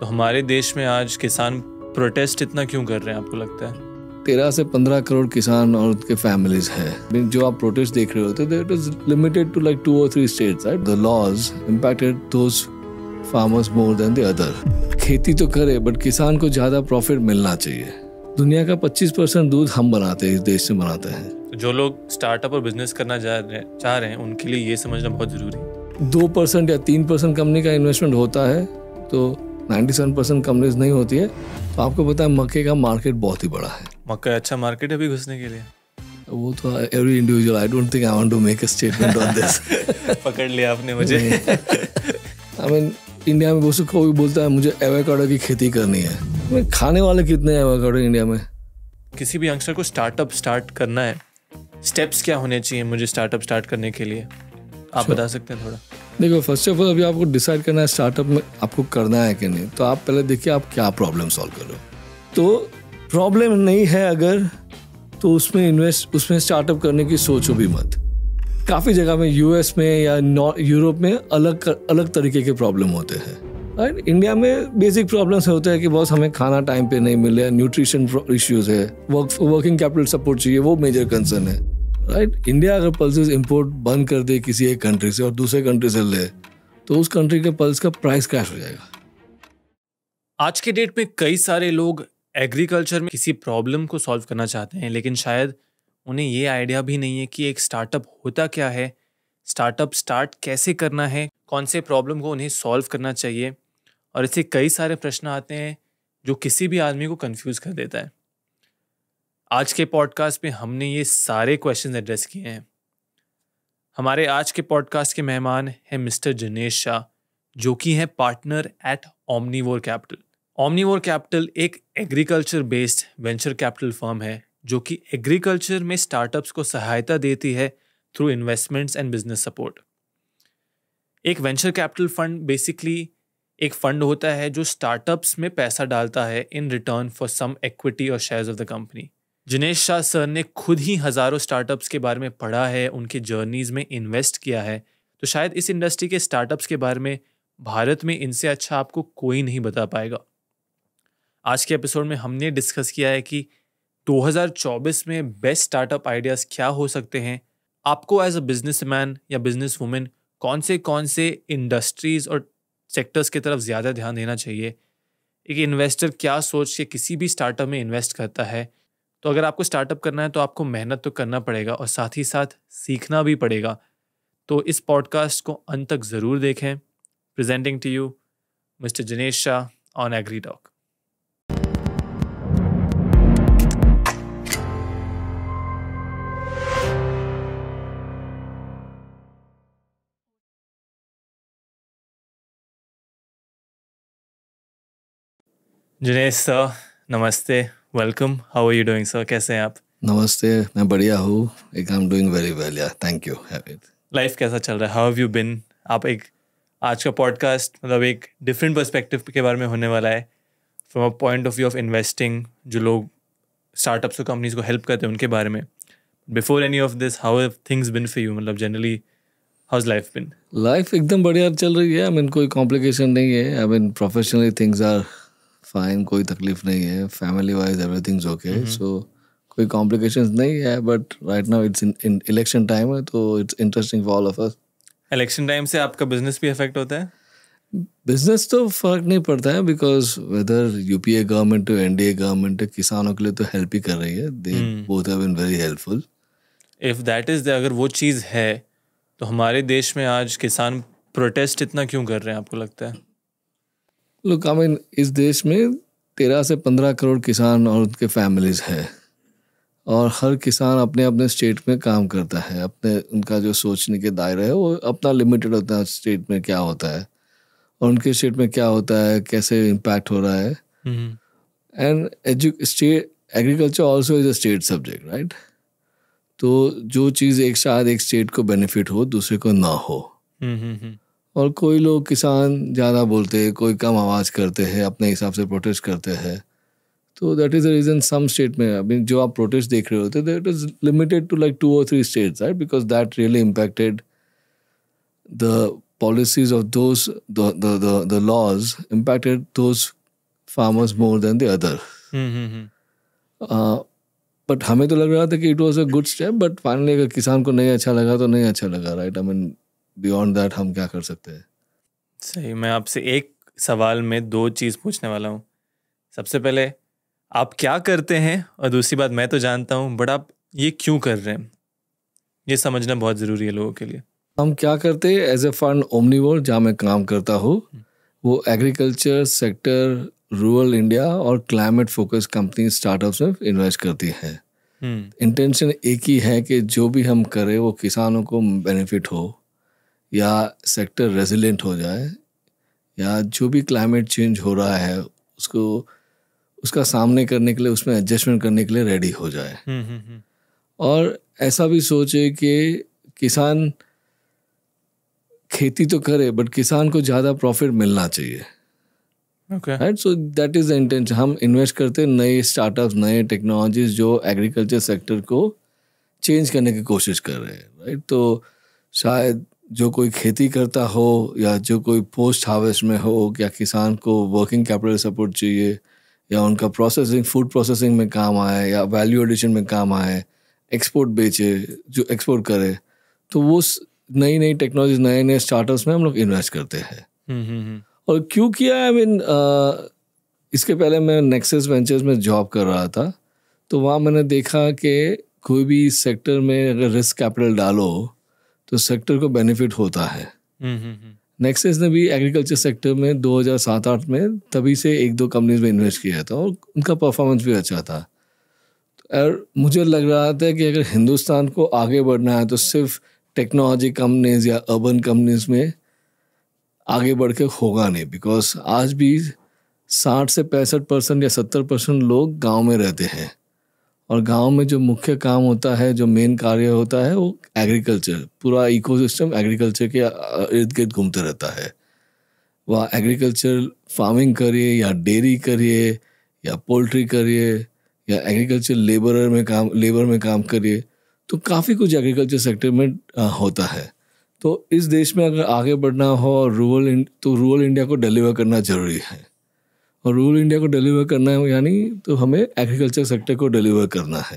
तो हमारे देश में आज किसान प्रोटेस्ट इतना क्यों कर रहे हैं आपको लगता है तेरह से पंद्रह करोड़ किसान और उनके फैमिलीज हैं जो आप प्रोटेस्ट देख रहे होते हैं is limited to like two और three states right the laws farmers more than the other खेती तो करे बट किसान को ज़्यादा प्रॉफिट मिलना चाहिए दुनिया का 25 परसेंट दूध हम बनाते हैं इस देश से बनाते हैं तो जो लोग स्टार्टअप और बिजनेस करना चाह रहे हैं उनके लिए ये समझना बहुत ज़रूरी है दो परसेंट या तीन परसेंट कंपनी का इन्वेस्टमेंट होता है तो 97 परसेंट कंपनीज नहीं होती है तो आपको पता है मक्के का मार्केट बहुत ही बड़ा है मक्का अच्छा मार्केट है अभी घुसने के लिए वो तो every individual I don't think I want to make a statement on this पकड़ लिया आपने मुझे आई मीन इंडिया में बहुत कोई बोलता है मुझे एवोकाडो की खेती करनी है खाने वाले कितने हैं एवोकाडो इंडिया में किसी भी यंगस्टर को स्टार्टअप स्टार्ट करना है स्टेप्स क्या होने चाहिए मुझे स्टार्टअप स्टार्ट करने के लिए आप अच्छा। बता सकते हैं थोड़ा देखो फर्स्ट ऑफ ऑल अभी आपको डिसाइड करना है स्टार्टअप में आपको करना है कि नहीं तो आप पहले देखिए आप क्या प्रॉब्लम सॉल्व करो तो प्रॉब्लम नहीं है अगर तो उसमें इन्वेस्ट उसमें स्टार्टअप करने की सोचो भी मत काफ़ी जगह में यूएस में या यूरोप में अलग कर, अलग तरीके के प्रॉब्लम होते हैं राइट इंडिया में बेसिक प्रॉब्लम्स होते हैं कि बॉस हमें खाना टाइम पे नहीं मिले न्यूट्रिशन इश्यूज है वर्क वर्किंग कैपिटल सपोर्ट चाहिए वो मेजर कंसर्न है राइट इंडिया अगर पल्सेस इंपोर्ट बंद कर दे किसी एक कंट्री से और दूसरे कंट्री से ले तो उस कंट्री के पल्स का प्राइस क्रैश हो जाएगा आज के डेट में कई सारे लोग एग्रीकल्चर में किसी प्रॉब्लम को सॉल्व करना चाहते हैं लेकिन शायद उन्हें ये आइडिया भी नहीं है कि एक स्टार्टअप होता क्या है स्टार्टअप स्टार्ट कैसे करना है कौन से प्रॉब्लम को उन्हें सॉल्व करना चाहिए और ऐसे कई सारे प्रश्न आते हैं जो किसी भी आदमी को कंफ्यूज कर देता है आज के पॉडकास्ट में हमने ये सारे क्वेश्चन एड्रेस किए हैं हमारे आज के पॉडकास्ट के मेहमान हैं मिस्टर जनेश शाह जो कि हैं partner at Omnivore capital Omnivore capital एक agriculture based venture capital firm है जो कि एग्रीकल्चर में स्टार्टअप्स को सहायता देती है through investments and business support एक वेंचर कैपिटल फंड बेसिकली एक फंड होता है जो स्टार्टअप्स में पैसा डालता है in return for some equity और shares of the company Jinesh Shah sir ने खुद ही हज़ारों स्टार्टअप्स के बारे में पढ़ा है उनके जर्नीज़ में इन्वेस्ट किया है तो शायद इस इंडस्ट्री के स्टार्टअप्स के बारे में भारत में इनसे अच्छा आपको कोई नहीं बता पाएगा आज के एपिसोड में हमने डिस्कस किया है कि 2024 में बेस्ट स्टार्टअप आइडियाज़ क्या हो सकते हैं आपको एज अ बिजनेस मैन या बिजनेस वुमेन कौन से कौन से इंडस्ट्रीज़ और सेक्टर्स की तरफ ज़्यादा ध्यान देना चाहिए एक इन्वेस्टर क्या सोच के किसी भी स्टार्टअप में इन्वेस्ट करता है तो अगर आपको स्टार्टअप करना है तो आपको मेहनत तो करना पड़ेगा और साथ ही साथ सीखना भी पड़ेगा तो इस पॉडकास्ट को अंत तक ज़रूर देखें presenting to you mister Jinesh Shah on agri talk Jinesh sir नमस्ते welcome how are you doing sir कैसे हैं आप नमस्ते मैं बढ़िया हूँ I am doing very well yeah thank you life कैसा चल रहा है हाउ हैव यू बिन आप एक आज का पॉडकास्ट मतलब एक डिफरेंट पर्सपेक्टिव के बारे में होने वाला है from a point of view of investing जो लोग स्टार्टअप्स और कंपनीज को हेल्प करते हैं उनके बारे में before any of this how have things been for you मतलब generally how is life been life एकदम बढ़िया चल रही है आई I मीन mean, कोई कॉम्प्लिकेशन नहीं है I mean professionally things are fine कोई तकलीफ नहीं है family wise everything's okay so कोई कॉम्प्लिकेशंस नहीं है but right now it's in election time है तो it's interesting for all of us election time से आपका बिजनेस भी अफेक्ट होता है बिजनेस तो फर्क नहीं पड़ता है because whether UPA government N D A government किसानों के लिए तो हेल्प ही कर रही है they both have been very helpful if that is अगर वो चीज़ है तो हमारे देश में आज किसान प्रोटेस्ट इतना क्यों कर रहे हैं आपको लगता है लुक आई मीन इस देश में तेरह से पंद्रह करोड़ किसान और उनके फैमिलीज हैं और हर किसान अपने अपने स्टेट में काम करता है अपने उनका जो सोचने के दायरे है वो अपना लिमिटेड होता है स्टेट में क्या होता है और उनके स्टेट में क्या होता है कैसे इम्पैक्ट हो रहा है एंड एजु state agriculture also is a state subject right तो जो चीज़ एक शायद एक स्टेट को बेनिफिट हो दूसरे को ना हो mm-hmm. और कोई लोग किसान ज़्यादा बोलते हैं कोई कम आवाज़ करते हैं अपने हिसाब से प्रोटेस्ट करते हैं तो that is the reason some state में अभी जो आप प्रोटेस्ट देख रहे होते that is limited to like two और three states right because that really impacted the policies of those the laws impacted those farmers more than farmers but mm-hmm. uh, हमें तो लग रहा था कि it was a good step but finally अगर किसान को नहीं अच्छा लगा तो नहीं अच्छा लगा right I mean beyond that हम क्या कर सकते हैं सही मैं आपसे एक सवाल में दो चीज़ पूछने वाला हूँ सबसे पहले आप क्या करते हैं और दूसरी बात मैं तो जानता हूँ बट आप ये क्यों कर रहे हैं ये समझना बहुत ज़रूरी है लोगों के लिए हम क्या करते हैं एज ए फंड ओमनीवोर जहाँ मैं काम करता हूँ वो एग्रीकल्चर सेक्टर रूरल इंडिया और क्लाइमेट फोकस कंपनी स्टार्टअप्स में इन्वेस्ट करती है इंटेंशन हम्म। एक ही है कि जो भी हम करें वो किसानों को बेनिफिट हो या सेक्टर रेजिलेंट हो जाए या जो भी क्लाइमेट चेंज हो रहा है उसको उसका सामने करने के लिए उसमें एडजस्टमेंट करने के लिए रेडी हो जाए हम्म, हम्म, हम्म। और ऐसा भी सोचे कि किसान खेती तो करे बट किसान को ज़्यादा प्रॉफिट मिलना चाहिए right so that is the intention हम इन्वेस्ट करते हैं नए स्टार्टअप्स नए टेक्नोलॉजीज जो एग्रीकल्चर सेक्टर को चेंज करने की कोशिश कर रहे हैं राइट right? तो शायद जो कोई खेती करता हो या जो कोई पोस्ट हार्वेस्ट में हो या किसान को वर्किंग कैपिटल सपोर्ट चाहिए या उनका प्रोसेसिंग फूड प्रोसेसिंग में काम आए या वैल्यू एडिशन में काम आए एक्सपोर्ट बेचे जो एक्सपोर्ट करे तो वो नई नई टेक्नोलॉजी नए नए स्टार्टअप्स में हम लोग इन्वेस्ट करते हैं हम्म, हम्म, हम्म। और क्यों किया आई I मीन mean, इसके पहले मैं नेक्सेस वेंचर्स में जॉब कर रहा था तो वहाँ मैंने देखा कि कोई भी सेक्टर में अगर रिस्क कैपिटल डालो तो सेक्टर को बेनिफिट होता है नेक्सेस ने भी एग्रीकल्चर सेक्टर में 2007-8 में तभी से एक दो कंपनीज में इन्वेस्ट किया था और उनका परफॉर्मेंस भी अच्छा था और मुझे लग रहा था कि अगर हिंदुस्तान को आगे बढ़ना है तो सिर्फ टेक्नोलॉजी कंपनीज या अर्बन कंपनीज में आगे बढ़ के होगा नहीं बिकॉज आज भी साठ से पैंसठ परसेंट या सत्तर परसेंट लोग गांव में रहते हैं और गांव में जो मुख्य काम होता है जो मेन कार्य होता है वो एग्रीकल्चर पूरा इकोसिस्टम एग्रीकल्चर के इर्द गिर्द घूमते रहता है वह एग्रीकल्चर फार्मिंग करिए या डेयरी करिए या पोल्ट्री करिए या एग्रीकल्चर लेबरर में काम लेबर में काम करिए तो काफ़ी कुछ एग्रीकल्चर सेक्टर में होता है तो इस देश में अगर आगे बढ़ना हो और रूरल तो रूरल इंडिया को डिलीवर करना ज़रूरी है और रूल इंडिया को डिलीवर करना है यानी तो हमें एग्रीकल्चर सेक्टर को डिलीवर करना है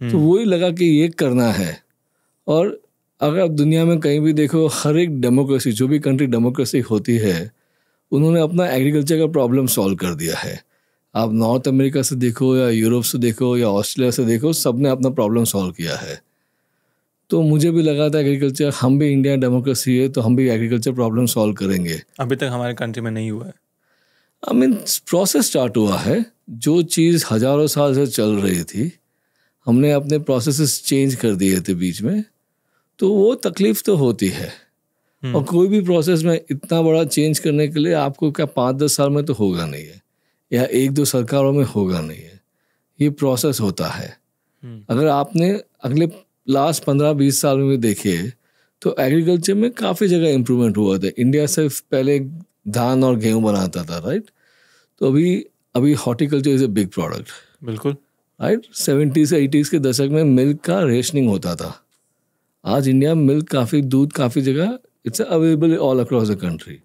तो हम्म। वही लगा कि ये करना है और अगर आप दुनिया में कहीं भी देखो हर एक डेमोक्रेसी जो भी कंट्री डेमोक्रेसी होती है उन्होंने अपना एग्रीकल्चर का प्रॉब्लम सॉल्व कर दिया है आप नॉर्थ अमेरिका से देखो या यूरोप से देखो या ऑस्ट्रेलिया से देखो सब ने अपना प्रॉब्लम सॉल्व किया है तो मुझे भी लगा था एग्रीकल्चर हम भी इंडिया डेमोक्रेसी है तो हम भी एग्रीकल्चर प्रॉब्लम सॉल्व करेंगे अभी तक हमारे कंट्री में नहीं हुआ है आई मीन प्रोसेस स्टार्ट हुआ है जो चीज़ हजारों साल से चल रही थी हमने अपने प्रोसेस चेंज कर दिए थे बीच में तो वो तकलीफ तो होती है हम्म। और कोई भी प्रोसेस में इतना बड़ा चेंज करने के लिए आपको क्या पाँच दस साल में तो होगा नहीं है या एक दो सरकारों में होगा नहीं है ये प्रोसेस होता है हम्म। अगर आपने अगले लास्ट पंद्रह बीस साल में भी देखे तो एग्रीकल्चर में काफ़ी जगह इम्प्रूवमेंट हुआ था इंडिया से पहले धान और गेहूं बनाता था राइट तो अभी अभी horticulture is a big product बिल्कुल राइट सेवेंटी से एटीज़ के दशक में मिल्क का रेशनिंग होता था आज इंडिया में मिल्क काफ़ी दूध काफ़ी जगह it's available all across the country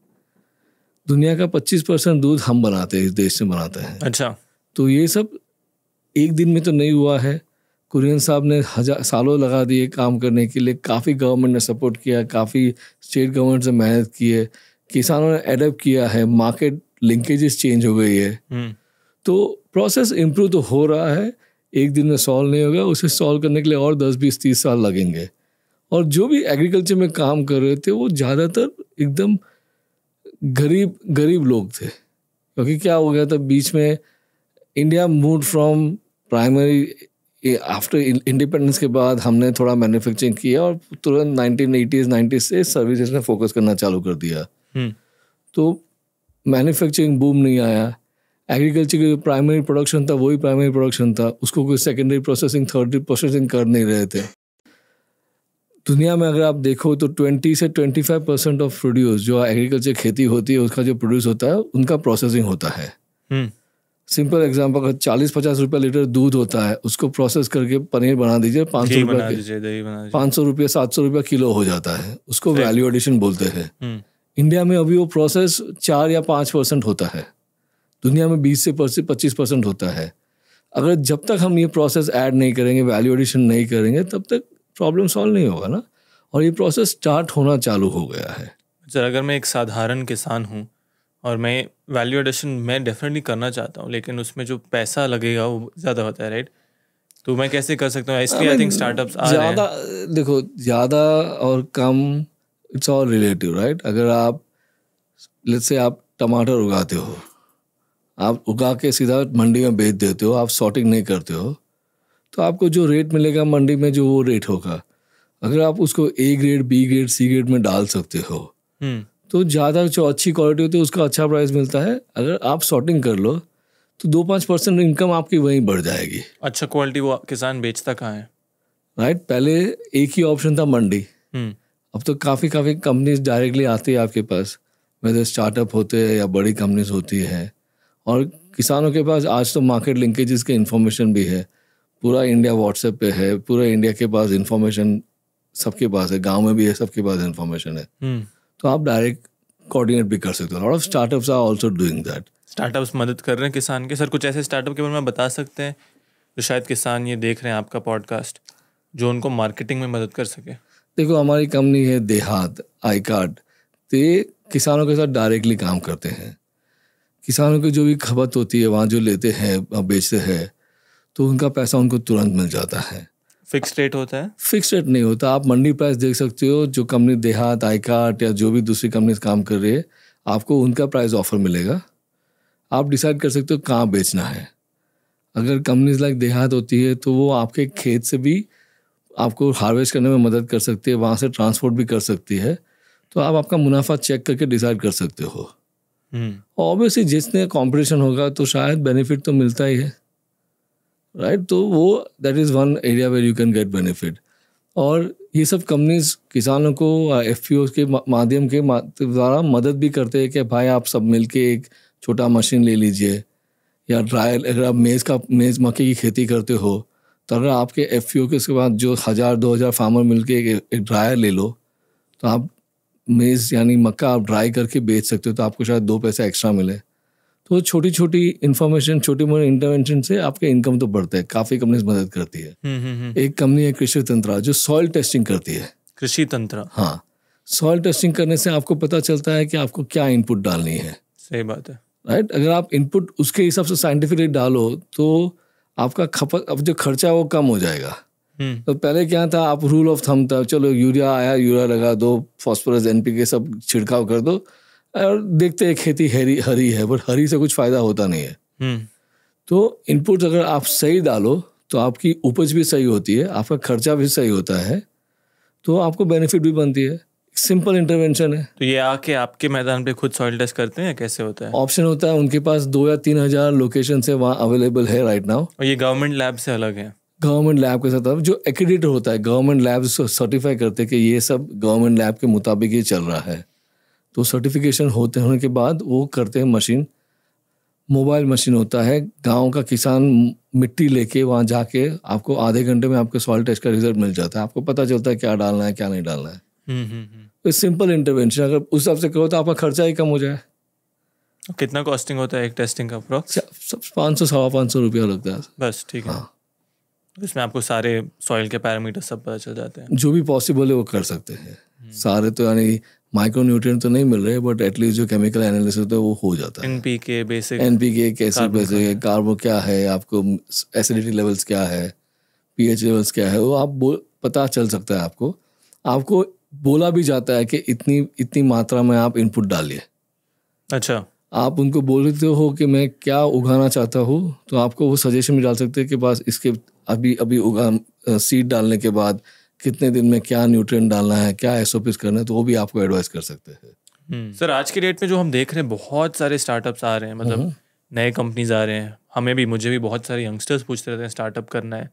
दुनिया का 25 परसेंट दूध हम बनाते हैं इस देश से बनाते हैं अच्छा तो ये सब एक दिन में तो नहीं हुआ है कुरियन साहब ने हजार सालों लगा दिए काम करने के लिए काफ़ी गवर्नमेंट ने सपोर्ट किया काफ़ी स्टेट गवर्नमेंट से मेहनत की है किसानों ने एडप्ट किया है मार्केट लिंकेजेस चेंज हो गई है हम्म। तो प्रोसेस इम्प्रूव तो हो रहा है एक दिन में सॉल्व नहीं होगा उसे सॉल्व करने के लिए और दस बीस तीस साल लगेंगे और जो भी एग्रीकल्चर में काम कर रहे थे वो ज़्यादातर एकदम गरीब गरीब लोग थे क्योंकि क्या हो गया था बीच में India move from primary after independence के बाद हमने थोड़ा मैन्युफैक्चरिंग किया और तुरंत नाइनटीन एटीज़ नाइन्टीज़ से सर्विसेज में फोकस करना चालू कर दिया Hmm. तो मैन्युफैक्चरिंग बूम नहीं आया एग्रीकल्चर का जो प्राइमरी प्रोडक्शन था वही प्राइमरी प्रोडक्शन था उसको कोई सेकेंडरी प्रोसेसिंग थर्डरी प्रोसेसिंग कर नहीं रहे थे दुनिया में अगर आप देखो तो ट्वेंटी से twenty five percent of produce जो एग्रीकल्चर खेती होती है उसका जो प्रोड्यूस होता है उनका प्रोसेसिंग होता है सिंपल hmm. एग्जाम्पल अगर चालीस पचास रुपये लीटर दूध होता है उसको प्रोसेस करके पनीर बना दीजिए पाँच सौ रुपये पाँच सौ रुपया सात सौ रुपया किलो हो जाता है उसको वैल्यू एडिशन बोलते हैं hmm. इंडिया में अभी वो प्रोसेस चार या पाँच परसेंट होता है दुनिया में बीस से पच्चीस परसेंट होता है अगर जब तक हम ये प्रोसेस ऐड नहीं करेंगे वैल्यू एडिशन नहीं करेंगे तब तक प्रॉब्लम सॉल्व नहीं होगा ना और ये प्रोसेस स्टार्ट होना चालू हो गया है सर अगर मैं एक साधारण किसान हूँ और मैं वैल्यू एडिशन मैं डेफिनेटली करना चाहता हूँ लेकिन उसमें जो पैसा लगेगा वो ज़्यादा होता है राइट तो मैं कैसे कर सकता हूँ इसलिए आई थिंक ज़्यादा देखो ज़्यादा और कम इट्स ऑल रिलेटिव राइट अगर आप लेट्स से आप टमाटर उगाते हो आप उगा के सीधा मंडी में बेच देते हो आप शॉर्टिंग नहीं करते हो तो आपको जो रेट मिलेगा मंडी में जो वो रेट होगा अगर आप उसको A grade B grade C grade में डाल सकते हो हम्म। तो ज़्यादा जो अच्छी क्वालिटी होती है उसका अच्छा प्राइस मिलता है अगर आप शॉर्टिंग कर लो तो दो पाँच परसेंट इनकम आपकी वहीं बढ़ जाएगी अच्छा क्वालिटी वो किसान बेचता कहाँ है राइट right? पहले एक ही ऑप्शन था मंडी हम्म। अब तो काफ़ी काफ़ी कंपनीज डायरेक्टली आती है आपके पास वैसे स्टार्टअप होते हैं या बड़ी कंपनीज होती है और किसानों के पास आज तो मार्केट लिंकेजेस की इन्फॉर्मेशन भी है पूरा इंडिया व्हाट्सएप पे है पूरा इंडिया के पास इन्फॉर्मेशन सबके पास है गांव में भी है सबके पास इन्फॉर्मेशन है hmm. तो आप डायरेक्ट कोऑर्डिनेट भी कर सकते हो lot of startups are also doing that startups मदद कर रहे हैं किसान के सर कुछ ऐसे स्टार्टअप के बारे में बता सकते हैं जो शायद किसान ये देख रहे हैं आपका पॉडकास्ट जो उनको मार्केटिंग में मदद कर सके देखो हमारी कंपनी है देहात आई कार्ड तो ये किसानों के साथ डायरेक्टली काम करते हैं किसानों की जो भी खपत होती है वहाँ जो लेते हैं बेचते हैं तो उनका पैसा उनको तुरंत मिल जाता है फिक्स रेट होता है फिक्स रेट नहीं होता आप मंडी प्राइस देख सकते हो जो कंपनी देहात आई कार्ड या जो भी दूसरी कंपनी काम कर रही है आपको उनका प्राइस ऑफर मिलेगा आप डिसाइड कर सकते हो कहाँ बेचना है अगर कंपनीज लाइक देहात होती है तो वो आपके खेत से भी आपको हार्वेस्ट करने में मदद कर सकती है वहाँ से ट्रांसपोर्ट भी कर सकती है तो आप आपका मुनाफा चेक करके डिसाइड कर सकते हो ऑब्वियसली हम्म। जिसने कॉम्पिटिशन होगा तो शायद बेनिफिट तो मिलता ही है राइट right? तो वो that is one area where you can get benefit और ये सब कंपनीज किसानों को एफ के माध्यम के द्वारा मदद भी करते हैं कि भाई आप सब मिल एक छोटा मशीन ले लीजिए या ड्रायल अगर आप मेज़ का मेज़ मक्के की खेती करते हो तो अगर आपके एफ के उसके बाद जो हज़ार दो हज़ार फार्मर मिलके एक, एक ड्रायर ले लो तो आप मेज़ यानी मक्का आप ड्राई करके बेच सकते हो तो आपको शायद दो पैसा एक्स्ट्रा मिले तो छोटी छोटी इन्फॉर्मेशन छोटी मोटी इंटरवेंशन से आपके इनकम तो बढ़ते हैं काफ़ी कंपनीज मदद करती है हम्म, हम्म, हम्म। एक कंपनी है कृषि तंत्र जो सॉइल टेस्टिंग करती है कृषि तंत्र हाँ सॉइल टेस्टिंग करने से आपको पता चलता है कि आपको क्या इनपुट डालनी है सही बात है राइट अगर आप इनपुट उसके हिसाब से साइंटिफिकली डालो तो आपका खपत अब जो खर्चा है वो कम हो जाएगा हम्म। तो पहले क्या था आप रूल ऑफ थम था चलो यूरिया आया यूरिया लगा दो फॉस्फोरस एनपीके सब छिड़काव कर दो और देखते हैं खेती हरी हरी है पर हरी से कुछ फायदा होता नहीं है हम्म। तो इनपुट अगर आप सही डालो तो आपकी उपज भी सही होती है आपका खर्चा भी सही होता है तो आपको बेनिफिट भी बनती है सिंपल इंटरवेंशन है तो ये आके आपके मैदान पे खुद सॉइल टेस्ट करते हैं कैसे होता है ऑप्शन होता है उनके पास दो या तीन हजार लोकेशन से वहाँ अवेलेबल है राइट नाउ और ये गवर्नमेंट लैब से अलग है गवर्नमेंट लैब के साथ जो एक्डिटर होता है गवर्नमेंट लैब सर्टिफाई करते कि ये सब गवर्नमेंट लैब के मुताबिक ही चल रहा है तो सर्टिफिकेशन होते होने के बाद वो करते हैं मशीन मोबाइल मशीन होता है गांव का किसान मिट्टी लेके वहाँ जाके आपको आधे घंटे में आपके सॉइल टेस्ट का रिजल्ट मिल जाता है आपको पता चलता है क्या डालना है क्या नहीं डालना है सिंपल हम्म, इंटरवेंशन हम्म, हम्म। तो अगर उस हिसाब से करो तो आपका खर्चा ही कम हो जाए तो कितना कॉस्टिंग होता है एक टेस्टिंग का अप्रोक्स पाँच सौ सवा पाँच सौ रुपया लगता है बस ठीक है हाँ। तो इसमें आपको सारे सॉइल के पैरामीटर सब पता चल जाते हैं जो भी पॉसिबल है वो कर सकते हैं सारे तो यानी माइक्रो न्यूट्रिएंट तो नहीं मिल रहे बट एटलीस्ट जो केमिकल एनालिसिस होता है वो हो जाता है एनपीके बेसिक के कैसे बेसिक है कार्बो क्या है आपको एसिडिटी लेवल्स क्या है पीएच लेवल्स क्या है वो आप पता चल सकता है आपको आपको बोला भी जाता है कि इतनी इतनी मात्रा में आप इनपुट डालिए अच्छा आप उनको बोलते हो कि मैं क्या उगाना चाहता हूँ तो आपको वो सजेशन भी डाल सकते हैं कि बस इसके अभी अभी उगा सीड डालने के बाद कितने दिन में क्या न्यूट्रिएंट डालना है क्या एस करना है तो वो भी आपको एडवाइस कर सकते हैं हम्म। सर आज के डेट में जो हम देख रहे हैं बहुत सारे स्टार्टअप्स आ रहे हैं मतलब हम्म। नए कंपनीज आ रहे हैं हमें भी मुझे भी बहुत सारे यंगस्टर्स पूछते रहते हैं स्टार्टअप करना है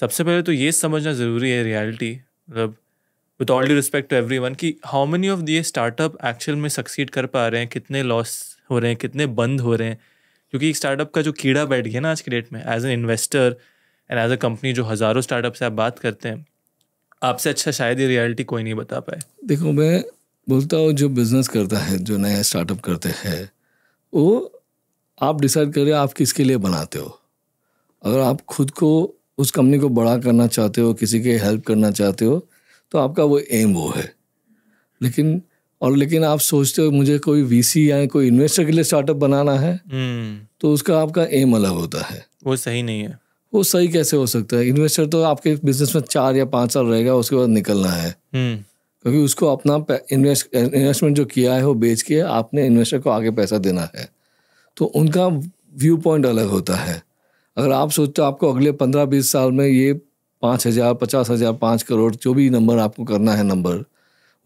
सबसे पहले तो ये समझना ज़रूरी है रियलिटी मतलब with all due respect to every one की हाउ मेनी ऑफ दिए स्टार्टअप एक्चुअल में सक्सीड कर पा रहे हैं कितने लॉस हो रहे हैं कितने बंद हो रहे हैं क्योंकि एक स्टार्टअप का जो कीड़ा बैठ गया ना आज के डेट में as an investor and as a company जो हज़ारों स्टार्टअप से आप बात करते हैं आपसे अच्छा शायद ये रियलिटी कोई नहीं बता पाए देखो मैं बोलता हूँ जो बिजनेस करता है जो नया स्टार्टअप करते हैं वो आप डिसाइड करें आप किसके लिए बनाते हो अगर आप खुद को उस कंपनी को बड़ा करना चाहते हो किसी के हेल्प करना चाहते हो तो आपका वो एम वो है लेकिन और लेकिन आप सोचते हो मुझे कोई वीसी या कोई इन्वेस्टर के लिए स्टार्टअप बनाना है हम्म। तो उसका आपका एम अलग होता है वो सही नहीं है वो सही कैसे हो सकता है इन्वेस्टर तो आपके बिजनेस में चार या पाँच साल रहेगा उसके बाद निकलना है हम्म। क्योंकि उसको अपना इन्वेस्ट इन्वेस्टमेंट जो किया है वो बेच के आपने इन्वेस्टर को आगे पैसा देना है तो उनका व्यू पॉइंट अलग होता है अगर आप सोचते हो आपको अगले पंद्रह बीस साल में ये पाँच हज़ार पचास हज़ार पाँच करोड़ जो भी नंबर आपको करना है नंबर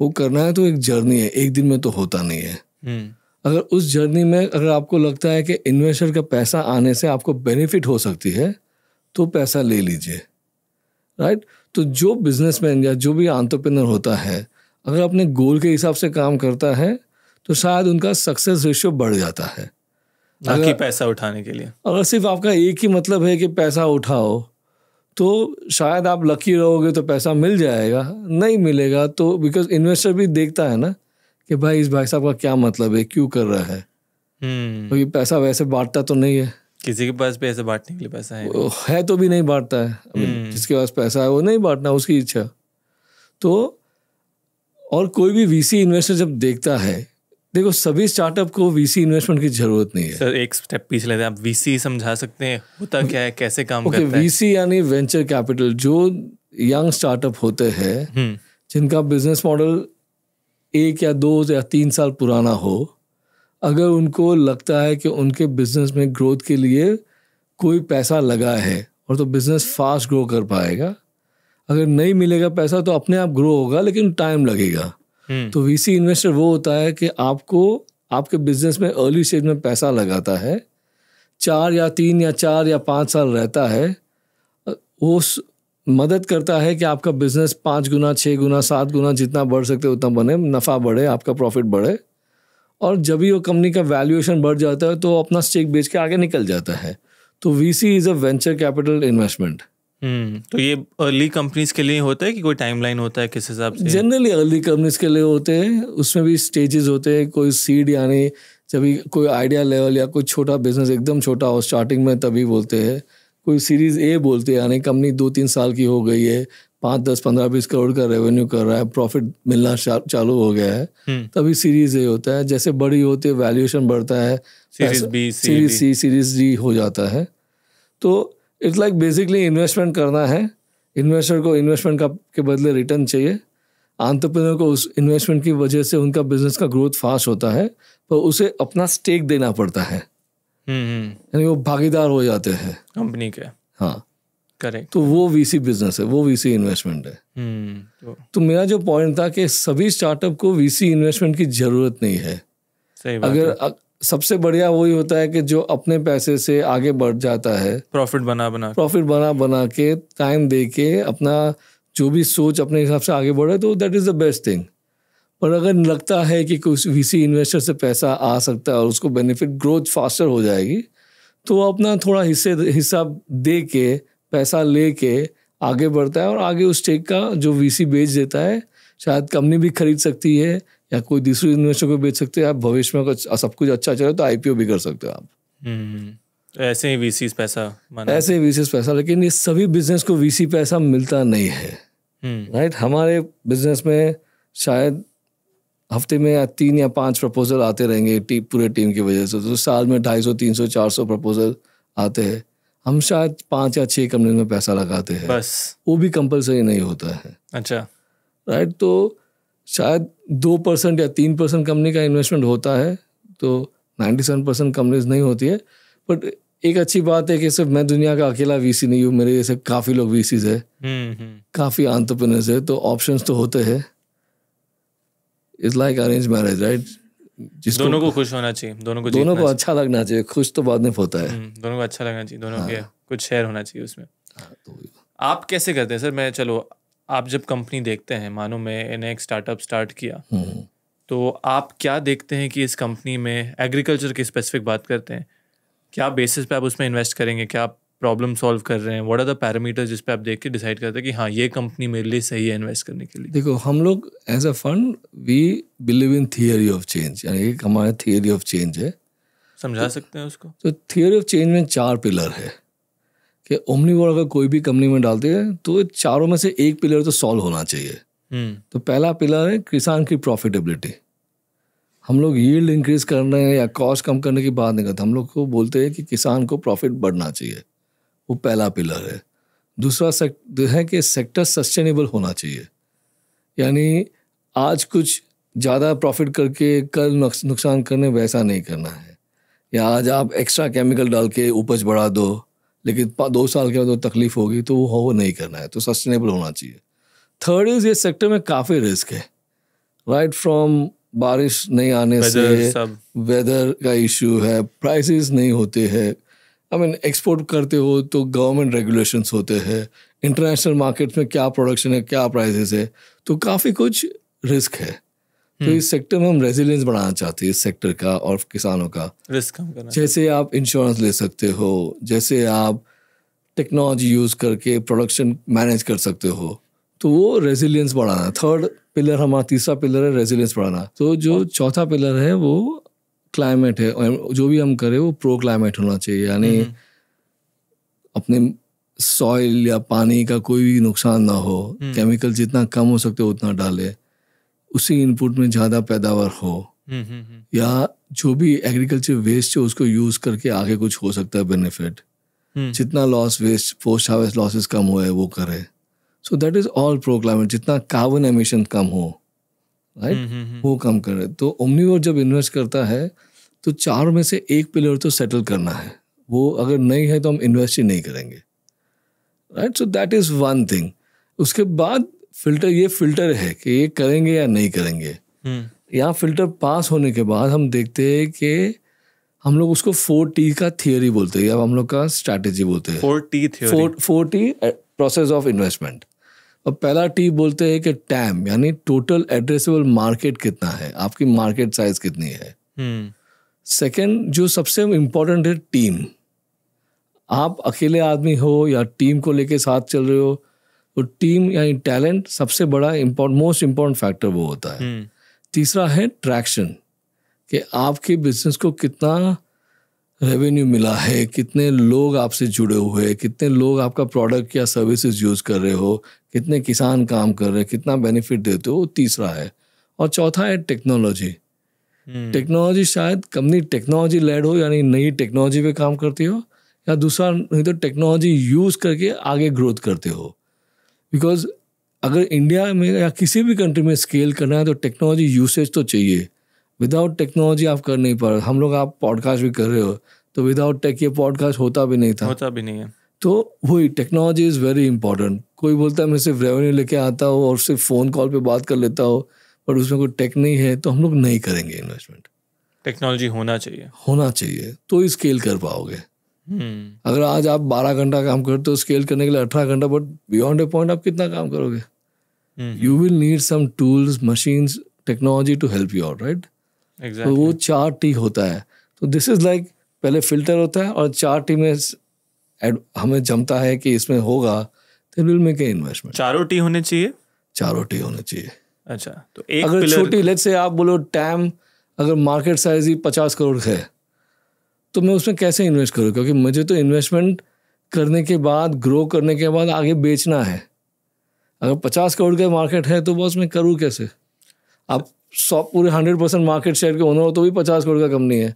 वो करना है तो एक जर्नी है एक दिन में तो होता नहीं है हम्म। अगर उस जर्नी में अगर आपको लगता है कि इन्वेस्टर का पैसा आने से आपको बेनिफिट हो सकती है तो पैसा ले लीजिए राइट तो जो बिजनेसमैन या जो भी आंट्रप्रनर होता है अगर अपने गोल के हिसाब से काम करता है तो शायद उनका सक्सेस रेशियो बढ़ जाता है अगर पैसा उठाने के लिए अगर सिर्फ आपका एक ही मतलब है कि पैसा उठाओ तो शायद आप लकी रहोगे तो पैसा मिल जाएगा नहीं मिलेगा तो बिकॉज इन्वेस्टर भी देखता है ना कि भाई इस भाई साहब का क्या मतलब है क्यों कर रहा है हम्म। क्योंकि ये पैसा वैसे बांटता तो नहीं है किसी के पास पैसे बांटने के लिए पैसा है है तो भी नहीं बांटता है हम्म। जिसके पास पैसा है वो नहीं बांटना उसकी इच्छा तो और कोई भी वीसी इन्वेस्टर जब देखता है देखो सभी स्टार्टअप को वीसी इन्वेस्टमेंट की जरूरत नहीं है सर एक स्टेप पीछे लेते हैं आप वीसी समझा सकते हैं होता क्या है कैसे काम okay, करता है वीसी यानी वेंचर कैपिटल जो यंग स्टार्टअप होते हैं हम्म। जिनका बिजनेस मॉडल एक या दो या तीन साल पुराना हो अगर उनको लगता है कि उनके बिजनेस में ग्रोथ के लिए कोई पैसा लगा है और तो बिजनेस फास्ट ग्रो कर पाएगा अगर नहीं मिलेगा पैसा तो अपने आप ग्रो होगा लेकिन टाइम लगेगा हम्म। तो वीसी इन्वेस्टर वो होता है कि आपको आपके बिजनेस में अर्ली स्टेज में पैसा लगाता है चार या तीन या चार या पाँच साल रहता है वो मदद करता है कि आपका बिजनेस पाँच गुना छः गुना सात गुना जितना बढ़ सकते उतना बने नफ़ा बढ़े आपका प्रॉफिट बढ़े और जब भी वो कंपनी का वैल्यूएशन बढ़ जाता है तो अपना स्टेक बेच के आगे निकल जाता है तो V C is a venture capital investment hmm, तो ये अर्ली कंपनीज के लिए होता है कि कोई टाइमलाइन होता है किस हिसाब से जनरली अर्ली कंपनीज के लिए होते हैं उसमें भी स्टेजेस होते हैं कोई सीड यानी जब कोई आइडिया लेवल या कोई छोटा बिजनेस एकदम छोटा हो स्टार्टिंग में तभी बोलते हैं कोई सीरीज ए बोलते हैं यानी कंपनी दो तीन साल की हो गई है पाँच दस पंद्रह बीस करोड़ का रेवेन्यू कर रहा है प्रॉफिट मिलना चालू हो गया है हम्म। तभी सीरीज ए होता है जैसे बड़ी होती है वैल्यूएशन बढ़ता है series B series C series D हो जाता है तो इट्स लाइक बेसिकली इन्वेस्टमेंट करना है इन्वेस्टर को इन्वेस्टमेंट का के बदले रिटर्न चाहिए आंतरप्रनर को उस इन्वेस्टमेंट की वजह से उनका बिजनेस का ग्रोथ फास्ट होता है पर उसे अपना स्टेक देना पड़ता है हम्म, हम्म। यानी वो भागीदार हो जाते हैं कंपनी के हाँ करेक्ट तो वो वीसी बिजनेस है वो वीसी इन्वेस्टमेंट है हम्म, तो, तो मेरा जो पॉइंट था कि सभी स्टार्टअप को वीसी इन्वेस्टमेंट की जरूरत नहीं है सही बात अगर है। सबसे बढ़िया वही होता है कि जो अपने पैसे से आगे बढ़ जाता है प्रॉफिट बना बना प्रॉफिट बना बना के टाइम दे के अपना जो भी सोच अपने हिसाब से आगे बढ़े तो that is the best thing पर अगर लगता है कि कुछ वीसी इन्वेस्टर से पैसा आ सकता है और उसको बेनिफिट ग्रोथ फास्टर हो जाएगी तो अपना थोड़ा हिस्से हिस्सा दे के पैसा ले के आगे बढ़ता है और आगे उस स्टेक का जो वीसी बेच देता है शायद कंपनी भी खरीद सकती है या कोई दूसरे इन्वेस्टर को बेच सकते हैं आप भविष्य में सब कुछ अच्छा चले तो आईपीओ भी कर सकते हो आप हम्म, तो ऐसे ही वीसी पैसा ऐसे ही वीसी पैसा लेकिन ये सभी बिजनेस को वीसी पैसा मिलता नहीं है राइट हम्म। हमारे बिजनेस में शायद हफ्ते में या तीन या पांच प्रपोजल आते रहेंगे टी, पूरे टीम की वजह से तो साल में ढाई सौ तीन सौ चार सौ प्रपोजल आते हैं हम शायद पांच या छह कंपनी में पैसा लगाते हैं बस वो भी कंपलसरी नहीं होता है अच्छा राइट तो शायद दो परसेंट या तीन परसेंट कंपनी का इन्वेस्टमेंट होता है तो नाइन्टी सेवन परसेंट कंपनीज नहीं होती है बट एक अच्छी बात है कि सिर्फ मैं दुनिया का अकेला वी नहीं हूँ मेरे जैसे काफ़ी लोग वी सीज है काफ़ी आंतरप्रनर्स है तो ऑप्शन तो होते हैं is like arrange marriage right जिसको दोनों को खुश होना चाहिए दोनों को दोनों को अच्छा लगना चाहिए खुश तो बाद में होता है हम्म, दोनों को अच्छा लगना चाहिए दोनों के हाँ। कुछ शेयर होना चाहिए उसमें हाँ, तो आप कैसे करते हैं सर मैं चलो आप जब कंपनी देखते हैं मानो मैंने एक स्टार्टअप स्टार्ट किया हम्म। तो आप क्या देखते हैं कि इस कंपनी में एग्रीकल्चर की स्पेसिफिक बात करते हैं क्या बेसिस पे आप उसमें इन्वेस्ट करेंगे क्या आप प्रॉब्लम सॉल्व कर रहे हैं व्हाट आर द पैरामीटर जिस पे आप देख के डिसाइड करते हैं कि हाँ ये कंपनी मेरे लिए सही है इन्वेस्ट करने के लिए देखो हम लोग as a fund we believe in theory of change यानी एक हमारा थियोरी ऑफ चेंज है समझा तो, सकते हैं उसको तो थियोरी ऑफ चेंज में चार पिलर है कि ओमनीवोर अगर कोई भी कंपनी में डालते हैं तो चारों में से एक पिलर तो सॉल्व होना चाहिए हम्म। तो पहला पिलर है किसान की प्रॉफिटेबिलिटी हम लोग यील्ड इंक्रीज करने या कॉस्ट कम करने की बात नहीं करते हम लोग को बोलते हैं कि किसान को प्रॉफिट बढ़ना चाहिए वो पहला पिलर है दूसरा सेक्ट तो है कि सेक्टर सस्टेनेबल होना चाहिए यानी आज कुछ ज़्यादा प्रॉफिट करके कल नुकसान करने वैसा नहीं करना है या आज आप एक्स्ट्रा केमिकल डाल के उपज बढ़ा दो लेकिन दो साल के बाद तकलीफ होगी तो वो हो नहीं करना है तो सस्टेनेबल होना चाहिए थर्ड इज ये सेक्टर में काफ़ी रिस्क है राइट फ्रॉम बारिश नहीं आने से वेदर का इशू है प्राइसेस नहीं होते हैं आई मीन एक्सपोर्ट करते हो तो गवर्नमेंट रेगुलेशंस होते हैं इंटरनेशनल मार्केट में क्या प्रोडक्शन है क्या प्राइसेस तो है तो काफ़ी कुछ रिस्क है तो हम्म। इस सेक्टर में हम रेजिलियंस बढ़ाना चाहते हैं इस सेक्टर का और किसानों का रिस्क कम करना जैसे आप इंश्योरेंस ले सकते हो जैसे आप टेक्नोलॉजी यूज करके प्रोडक्शन मैनेज कर सकते हो तो वो रेजिलियंस बढ़ाना थर्ड पिलर हमारा तीसरा पिलर है रेजिलियंस बढ़ाना तो जो चौथा पिलर है वो क्लाइमेट है जो भी हम करें वो प्रो क्लाइमेट होना चाहिए यानी हम्म। अपने सॉइल या पानी का कोई भी नुकसान ना हो केमिकल हम्म। जितना कम हो सकते हो उतना डाले उसी इनपुट में ज़्यादा पैदावार हो हम्म, हम्म, हम्म। या जो भी एग्रीकल्चर वेस्ट है उसको यूज करके आगे कुछ हो सकता है बेनिफिट जितना loss waste post harvest losses कम हो है वो करे so that is all pro climate जितना कार्बन एमिशन कम हो राइट वो कम करे तो ओमनीवर जब इन्वेस्ट करता है तो चार में से एक पिलर तो सेटल करना है वो अगर नहीं है तो हम इन्वेस्ट ही नहीं करेंगे right so that is one thing उसके बाद फिल्टर ये फिल्टर है कि ये करेंगे या नहीं करेंगे हम्म। यहाँ फिल्टर पास होने के बाद हम देखते हैं कि हम लोग उसको फोर टी का थियोरी बोलते हैं या हम लोग का स्ट्रैटेजी बोलते हैं four T four T process of investment और पहला टी बोलते हैं कि टैम यानी टोटल एड्रेसेबल मार्केट कितना है आपकी मार्केट साइज कितनी है सेकेंड हम्म। जो सबसे इम्पोर्टेंट है टीम आप अकेले आदमी हो या टीम को लेके साथ चल रहे हो तो टीम यानी टैलेंट सबसे बड़ा इम्पोर्ट मोस्ट इम्पोर्टेंट फैक्टर वो होता है हम्म। तीसरा है ट्रैक्शन कि आपके बिजनेस को कितना रेवेन्यू मिला है कितने लोग आपसे जुड़े हुए हैं कितने लोग आपका प्रोडक्ट या सर्विसेज यूज़ कर रहे हो कितने किसान काम कर रहे हैं कितना बेनिफिट देते हो वो तीसरा है और चौथा है टेक्नोलॉजी हम्म। टेक्नोलॉजी शायद कंपनी टेक्नोलॉजी लेड हो यानी नई टेक्नोलॉजी पे काम करती हो या दूसरा नहीं तो टेक्नोलॉजी यूज़ करके आगे ग्रोथ करते हो बिकॉज अगर इंडिया में या किसी भी कंट्री में स्केल करना है तो टेक्नोलॉजी यूसेज तो चाहिए विदाउट टेक्नोलॉजी आप कर नहीं पा रहे हम लोग आप पॉडकास्ट भी कर रहे हो तो विदाउट टेक ये पॉडकास्ट होता भी नहीं था होता भी नहीं है तो वही टेक्नोलॉजी इज़ वेरी इंपॉर्टेंट कोई बोलता है मैं सिर्फ रेवेन्यू लेके आता हूँ और सिर्फ फ़ोन कॉल पे बात कर लेता हूँ पर उसमें कोई टेक नहीं है तो हम लोग नहीं करेंगे इन्वेस्टमेंट टेक्नोलॉजी होना चाहिए होना चाहिए तो ही स्केल कर पाओगे हम्म। अगर आज आप बारह घंटा काम करते हो स्केल करने के लिए अठारह घंटा बट बियॉन्ड ए पॉइंट आप कितना काम करोगे you will need some tools machine technology to help you out right तो वो चार टी होता है तो दिस इज लाइक पहले फिल्टर होता है और चार टी में हमें जमता है कि इसमें होगा तो विल मेक ए इन्वेस्टमेंट चारों टी होने चाहिए चारों टी होने चाहिए अच्छा तो एक अगर छोटी लेट से आप बोलो टैम अगर मार्केट साइज ही पचास करोड़ है तो मैं उसमें कैसे इन्वेस्ट करूँ क्योंकि मुझे तो इन्वेस्टमेंट करने के बाद ग्रो करने के बाद आगे बेचना है अगर पचास करोड़ का मार्केट है तो बस मैं करूँ कैसे आप सौ पूरे हंड्रेड परसेंट मार्केट शेयर के ओनर हो तो भी पचास करोड़ का कंपनी है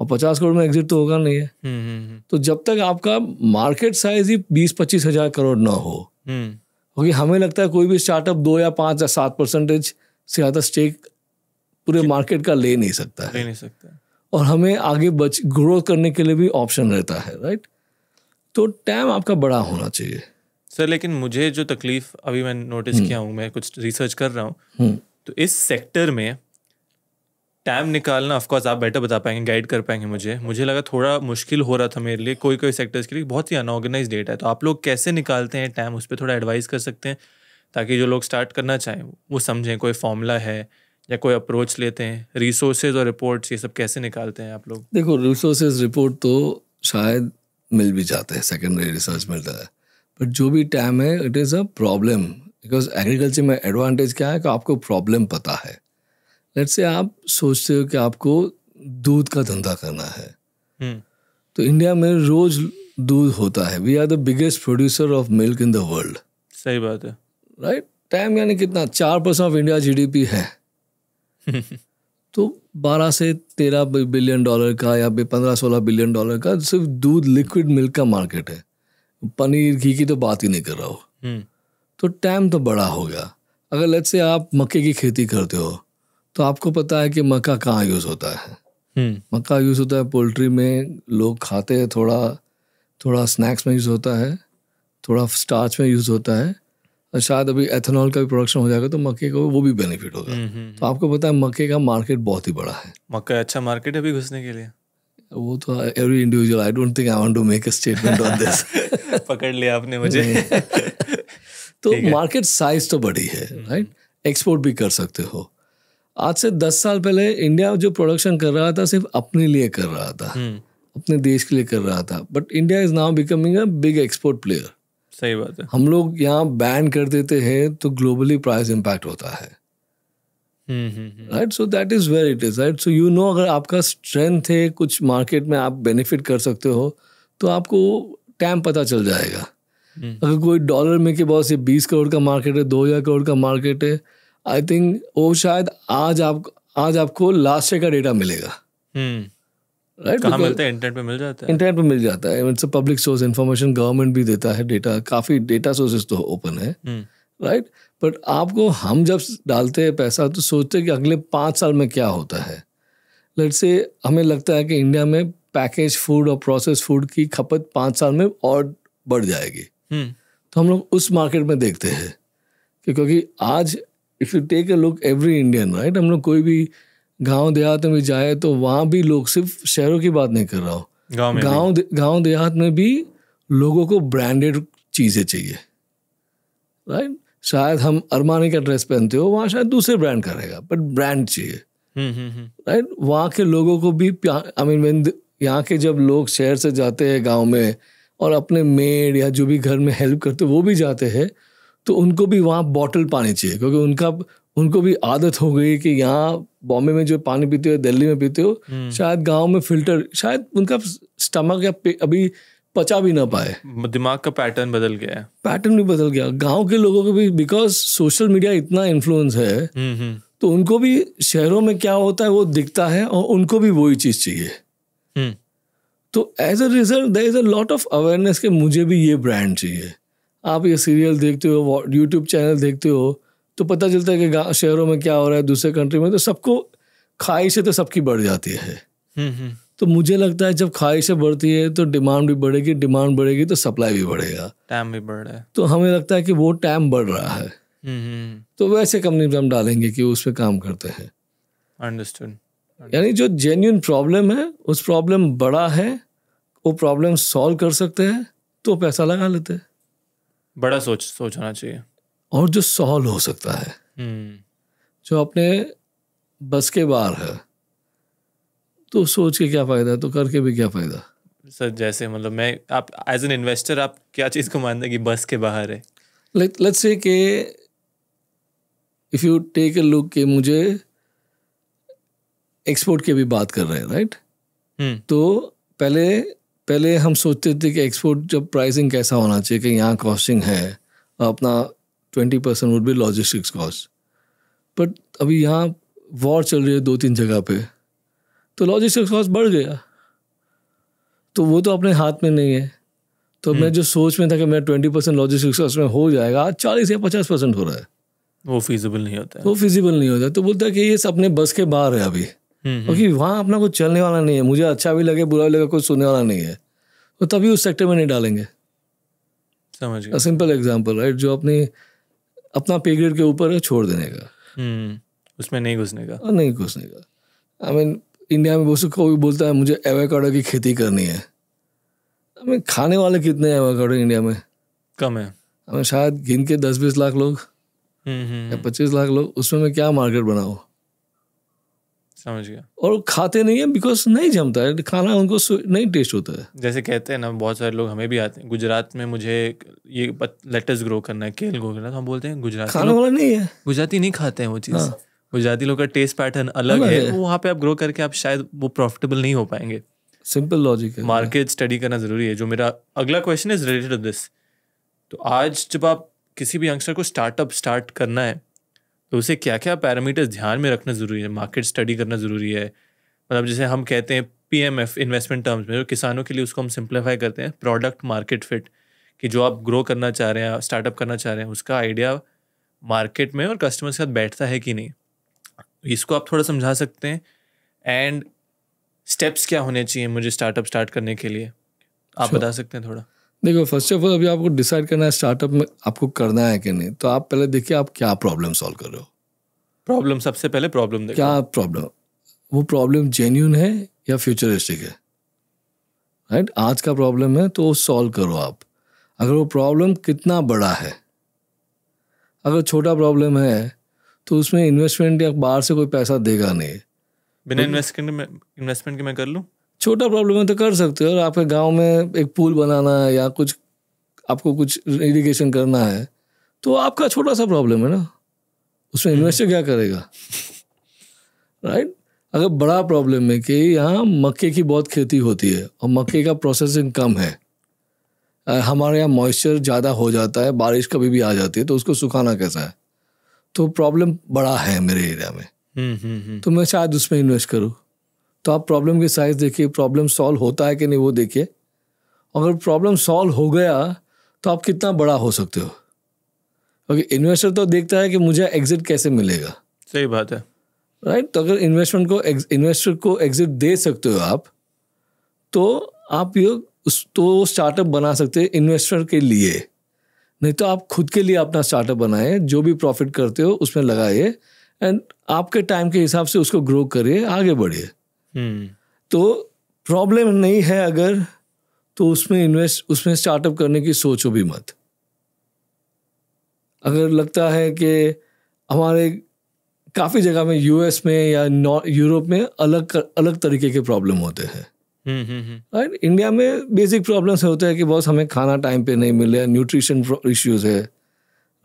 और पचास करोड़ में एग्जिट तो होगा नहीं है हम्म, हम्म, हम्म। तो जब तक आपका मार्केट साइज ही बीस पच्चीस हजार करोड़ ना हो क्योंकि हमें लगता है कोई भी स्टार्टअप दो या पाँच या सात परसेंटेज से ज़्यादा स्टेक पूरे मार्केट का ले नहीं सकता है ले नहीं सकता और हमें आगे बच ग्रो करने के लिए भी ऑप्शन रहता है राइट तो टाइम आपका बड़ा होना चाहिए सर लेकिन मुझे जो तकलीफ अभी मैं नोटिस हम्म। किया हूँ मैं कुछ रिसर्च कर रहा हूँ हम्म। तो इस सेक्टर में टाइम निकालना ऑफकोर्स आप बेटर बता पाएंगे गाइड कर पाएंगे मुझे मुझे लगा थोड़ा मुश्किल हो रहा था मेरे लिए कोई कोई सेक्टर्स के लिए बहुत ही अनऑर्गेनाइज डेटा है तो आप लोग कैसे निकालते हैं टाइम उस पर थोड़ा एडवाइस कर सकते हैं ताकि जो लोग स्टार्ट करना चाहें वो समझें कोई फॉर्मूला है या कोई अप्रोच लेते हैं रिसोर्सेज और रिपोर्ट्स ये सब कैसे निकालते हैं आप लोग देखो रिसोर्सेज रिपोर्ट तो शायद मिल भी जाते हैं सेकेंडरी रिसर्च मिलता है बट जो भी टाइम है it is a problem because agriculture में एडवांटेज क्या है कि आपको प्रॉब्लम पता है लेट से आप सोचते हो कि आपको दूध का धंधा करना है हम्म। तो इंडिया में रोज दूध होता है we are the biggest producer of milk in the world सही बात है राइट टाइम यानी कितना चार परसेंट ऑफ इंडिया जीडीपी है तो 12 से 13 बिलियन डॉलर का या पंद्रह सोलह बिलियन डॉलर का सिर्फ दूध लिक्विड मिल्क का मार्केट है पनीर घी की तो बात ही नहीं कर रहा हो हम्म। तो टाइम तो बड़ा हो गया अगर लेट से आप मक्के की खेती करते हो तो आपको पता है कि मक्का कहाँ यूज़ होता है हम्म। मक्का यूज़ होता है पोल्ट्री में लोग खाते हैं थोड़ा थोड़ा स्नैक्स में यूज़ होता है थोड़ा स्टार्च में यूज़ होता है शायद अभी एथेनॉल का भी प्रोडक्शन हो जाएगा तो मक्के का वो भी बेनिफिट होगा हम्म, हम्म, तो हम्म। आपको पता है मक्के का मार्केट बहुत ही बड़ा है मक्का अच्छा मार्केट है अभी घुसने के लिए वो तो every individual I don't think I want to make a statement on this पकड़ लिया आपने मुझे तो मार्केट साइज तो बड़ी है राइट एक्सपोर्ट भी कर सकते हो आज से दस साल पहले इंडिया जो प्रोडक्शन कर रहा था सिर्फ अपने लिए कर रहा था अपने देश के लिए कर रहा था but India is now becoming a big export player सही बात है हम लोग यहाँ बैन कर देते हैं तो ग्लोबली प्राइस इम्पैक्ट होता है right so that is where it is right so you know अगर आपका स्ट्रेंथ है कुछ मार्केट में आप बेनिफिट कर सकते हो तो आपको टाइम पता चल जाएगा hmm. अगर कोई डॉलर में के बॉस ये बीस करोड़ का मार्केट है दो हज़ार करोड़ का मार्केट है आई थिंक वो शायद आज आप आज आपको लास्ट ईयर का डेटा मिलेगा hmm. इंटरनेट पे मिल जाता है इंटरनेट पे पब्लिक सोर्स इन्फॉर्मेशन गवर्नमेंट भी देता है डेटा काफ़ी डेटा सोर्सेज तो ओपन है राइट बट आपको हम जब डालते हैं पैसा तो सोचते हैं कि अगले पाँच साल में क्या होता है लेट से हमें लगता है कि इंडिया में पैकेज फूड और प्रोसेस फूड की खपत पाँच साल में और बढ़ जाएगी हम्म। तो हम लोग उस मार्केट में देखते हैं कि क्योंकि आज if you take a look every Indian right हम लोग कोई भी गांव देहात में जाए तो वहाँ भी लोग सिर्फ शहरों की बात नहीं कर रहा हो गांव गांव देहात में भी लोगों को ब्रांडेड चीज़ें चाहिए राइट शायद हम अरमानी का ड्रेस पहनते हो वहाँ शायद दूसरे ब्रांड का रहेगा बट ब्रांड चाहिए राइट हम्म, हम्म, हम्म। वहाँ के लोगों को भी आई मीन यहाँ के जब लोग शहर से जाते हैं गाँव में और अपने मेड या जो भी घर में हेल्प करते वो भी जाते हैं तो उनको भी वहाँ बॉटल पानी चाहिए क्योंकि उनका उनको भी आदत हो गई कि यहाँ बॉम्बे में जो पानी पीते हो दिल्ली में पीते हो हम्म। शायद गांव में फिल्टर शायद उनका स्टमक या अभी पचा भी ना पाए दिमाग का पैटर्न बदल गया है पैटर्न भी बदल गया गांव के लोगों के भी बिकॉज सोशल मीडिया इतना इन्फ्लुएंस है हम्म, हम्म। तो उनको भी शहरों में क्या होता है वो दिखता है और उनको भी वही चीज चाहिए तो as a result there is a lot of awareness के मुझे भी ये ब्रांड चाहिए आप ये सीरियल देखते हो यूट्यूब चैनल देखते हो तो पता चलता है कि शहरों में क्या हो रहा है दूसरे कंट्री में तो सबको खाई से तो सबकी बढ़ जाती है हम्म, हम्म। तो मुझे लगता है जब खाई से बढ़ती है तो डिमांड भी बढ़ेगी डिमांड बढ़ेगी तो सप्लाई भी बढ़ेगा टाइम भी बढ़ रहा है तो हमें लगता है कि वो टाइम बढ़ रहा है हम्म, तो वैसे कंपनी हम डालेंगे कि उस पर काम करते हैं अंडरस्टैंड यानी जो जेन्यून प्रॉब्लम है उस प्रॉब्लम बड़ा है वो प्रॉब्लम सॉल्व कर सकते हैं तो पैसा लगा लेते हैं बड़ा सोच सोचना चाहिए और जो सॉल्व हो सकता है हम्म। जो अपने बस के बाहर है तो सोच के क्या फायदा तो करके भी क्या फायदा सर जैसे मतलब मैं आप एज एन इन्वेस्टर आप क्या चीज़ को मानते हैं कि बस के बाहर है लेट्स से कि if you take a look के मुझे एक्सपोर्ट की भी बात कर रहे हैं राइट हम्म। तो पहले पहले हम सोचते थे कि एक्सपोर्ट जब प्राइसिंग कैसा होना चाहिए कि यहाँ कॉस्टिंग है अपना twenty percent would be logistics cost but अभी यहाँ वॉर चल रही है दो तीन जगह पे तो लॉजिस्टिक्स कॉस्ट बढ़ गया तो वो तो अपने हाथ में नहीं है तो मैं हम्म। जो सोच में था कि मैं ट्वेंटी परसेंट लॉजिस्टिक्स कॉस्ट में हो जाएगा आज चालीस या पचास परसेंट हो रहा है वो फिजिबल नहीं होता है। वो फिजिबल नहीं होता तो बोलता है कि ये अपने बस के बाहर है अभी हम्म, हम्म। क्योंकि वहाँ अपना कुछ चलने वाला नहीं है मुझे अच्छा भी लगे बुरा भी लगे कुछ सुनने वाला नहीं है तो तभी उस सेक्टर में नहीं डालेंगे समझ सिंपल एग्जाम्पल राइट जो अपनी अपना पे ग्रेड के ऊपर छोड़ देने का हम्म, उसमें नहीं घुसने का नहीं घुसने का आई मीन इंडिया में बहुत कोई बोलता है मुझे एवाकाडो की खेती करनी है आई मीन खाने वाले कितने एवाकाडो इंडिया में कम है आई शायद गिन के दस बीस लाख लोग हम्म, हम्म, या पच्चीस लाख लोग उसमें मैं क्या मार्केट बनाऊँ समझ गया और खाते नहीं है बिकॉज नहीं जमता है खाना उनको नहीं टेस्ट होता है जैसे कहते हैं ना बहुत सारे लोग हमें भी आते हैं गुजरात में मुझे ये लेटस ग्रो करना है केल ग्रो करना तो हम बोलते हैं गुजरात खाना वाला नहीं है गुजराती नहीं खाते हैं वो चीज़ हाँ। गुजराती लोग का टेस्ट पैटर्न अलग है वो वहाँ पे आप ग्रो करके आप शायद वो प्रॉफिटेबल नहीं हो पाएंगे सिंपल लॉजिक है मार्केट स्टडी करना जरूरी है जो मेरा अगला क्वेश्चन इज रिलेटेड दिस तो आज जब आप किसी भी यंगस्टर को स्टार्टअप स्टार्ट करना है तो उसे क्या क्या पैरामीटर्स ध्यान में रखना ज़रूरी है मार्केट स्टडी करना ज़रूरी है मतलब जैसे हम कहते हैं P M F investment terms में जो किसानों के लिए उसको हम सिंप्लीफाई करते हैं प्रोडक्ट मार्केट फिट कि जो आप ग्रो करना चाह रहे हैं स्टार्टअप करना चाह रहे हैं उसका आइडिया मार्केट में और कस्टमर के साथ बैठता है कि नहीं इसको आप थोड़ा समझा सकते हैं एंड स्टेप्स क्या होने चाहिए मुझे स्टार्टअप स्टार्ट करने के लिए आप बता सकते हैं थोड़ा देखो फर्स्ट ऑफ ऑल अभी आपको डिसाइड करना है स्टार्टअप में आपको करना है कि नहीं तो आप पहले देखिए आप क्या प्रॉब्लम सॉल्व कर रहे हो प्रॉब्लम सबसे पहले प्रॉब्लम क्या प्रॉब्लम वो प्रॉब्लम जेन्यून है या फ्यूचरिस्टिक है राइट right? आज का प्रॉब्लम है तो सॉल्व करो आप अगर वो प्रॉब्लम कितना बड़ा है अगर छोटा प्रॉब्लम है तो उसमें इन्वेस्टमेंट या बाहर से कोई पैसा देगा नहीं बिना इन्वेस्टमेंट में इन्वेस्टमेंट के मैं कर लूँ छोटा प्रॉब्लम है तो कर सकते हो और आपके गांव में एक पुल बनाना है या कुछ आपको कुछ इरीगेशन करना है तो आपका छोटा सा प्रॉब्लम है ना उसमें इन्वेस्टर हम्म। क्या करेगा राइट अगर बड़ा प्रॉब्लम है कि यहाँ मक्के की बहुत खेती होती है और मक्के का प्रोसेसिंग कम है हमारे यहाँ मॉइस्चर ज़्यादा हो जाता है बारिश कभी भी आ जाती है तो उसको सुखाना कैसा है तो प्रॉब्लम बड़ा है मेरे एरिया में हम्म, हम्म, तो मैं शायद उसमें इन्वेस्ट करूँ तो आप प्रॉब्लम के साइज़ देखिए प्रॉब्लम सॉल्व होता है कि नहीं वो देखिए अगर प्रॉब्लम सॉल्व हो गया तो आप कितना बड़ा हो सकते हो क्योंकि okay, इन्वेस्टर तो देखता है कि मुझे एग्जिट कैसे मिलेगा सही बात है राइट right? तो अगर इन्वेस्टमेंट को इन्वेस्टर को एग्जिट दे सकते हो आप तो आप ये उस तो स्टार्टअप बना सकते हैं इन्वेस्टर के लिए नहीं तो आप खुद के लिए अपना स्टार्टअप बनाए जो भी प्रॉफिट करते हो उसमें लगाइए एंड आपके टाइम के हिसाब से उसको ग्रो करिए आगे बढ़िए हम्म। तो प्रॉब्लम नहीं है अगर तो उसमें इन्वेस्ट उसमें स्टार्टअप करने की सोचो भी मत अगर लगता है कि हमारे काफ़ी जगह में यूएस में या यूरोप में अलग अलग तरीके के प्रॉब्लम होते हैं राइट हम्म, इंडिया हम्म, में बेसिक प्रॉब्लम्स होते हैं कि बॉस हमें खाना टाइम पे नहीं मिले न्यूट्रिशन इश्यूज है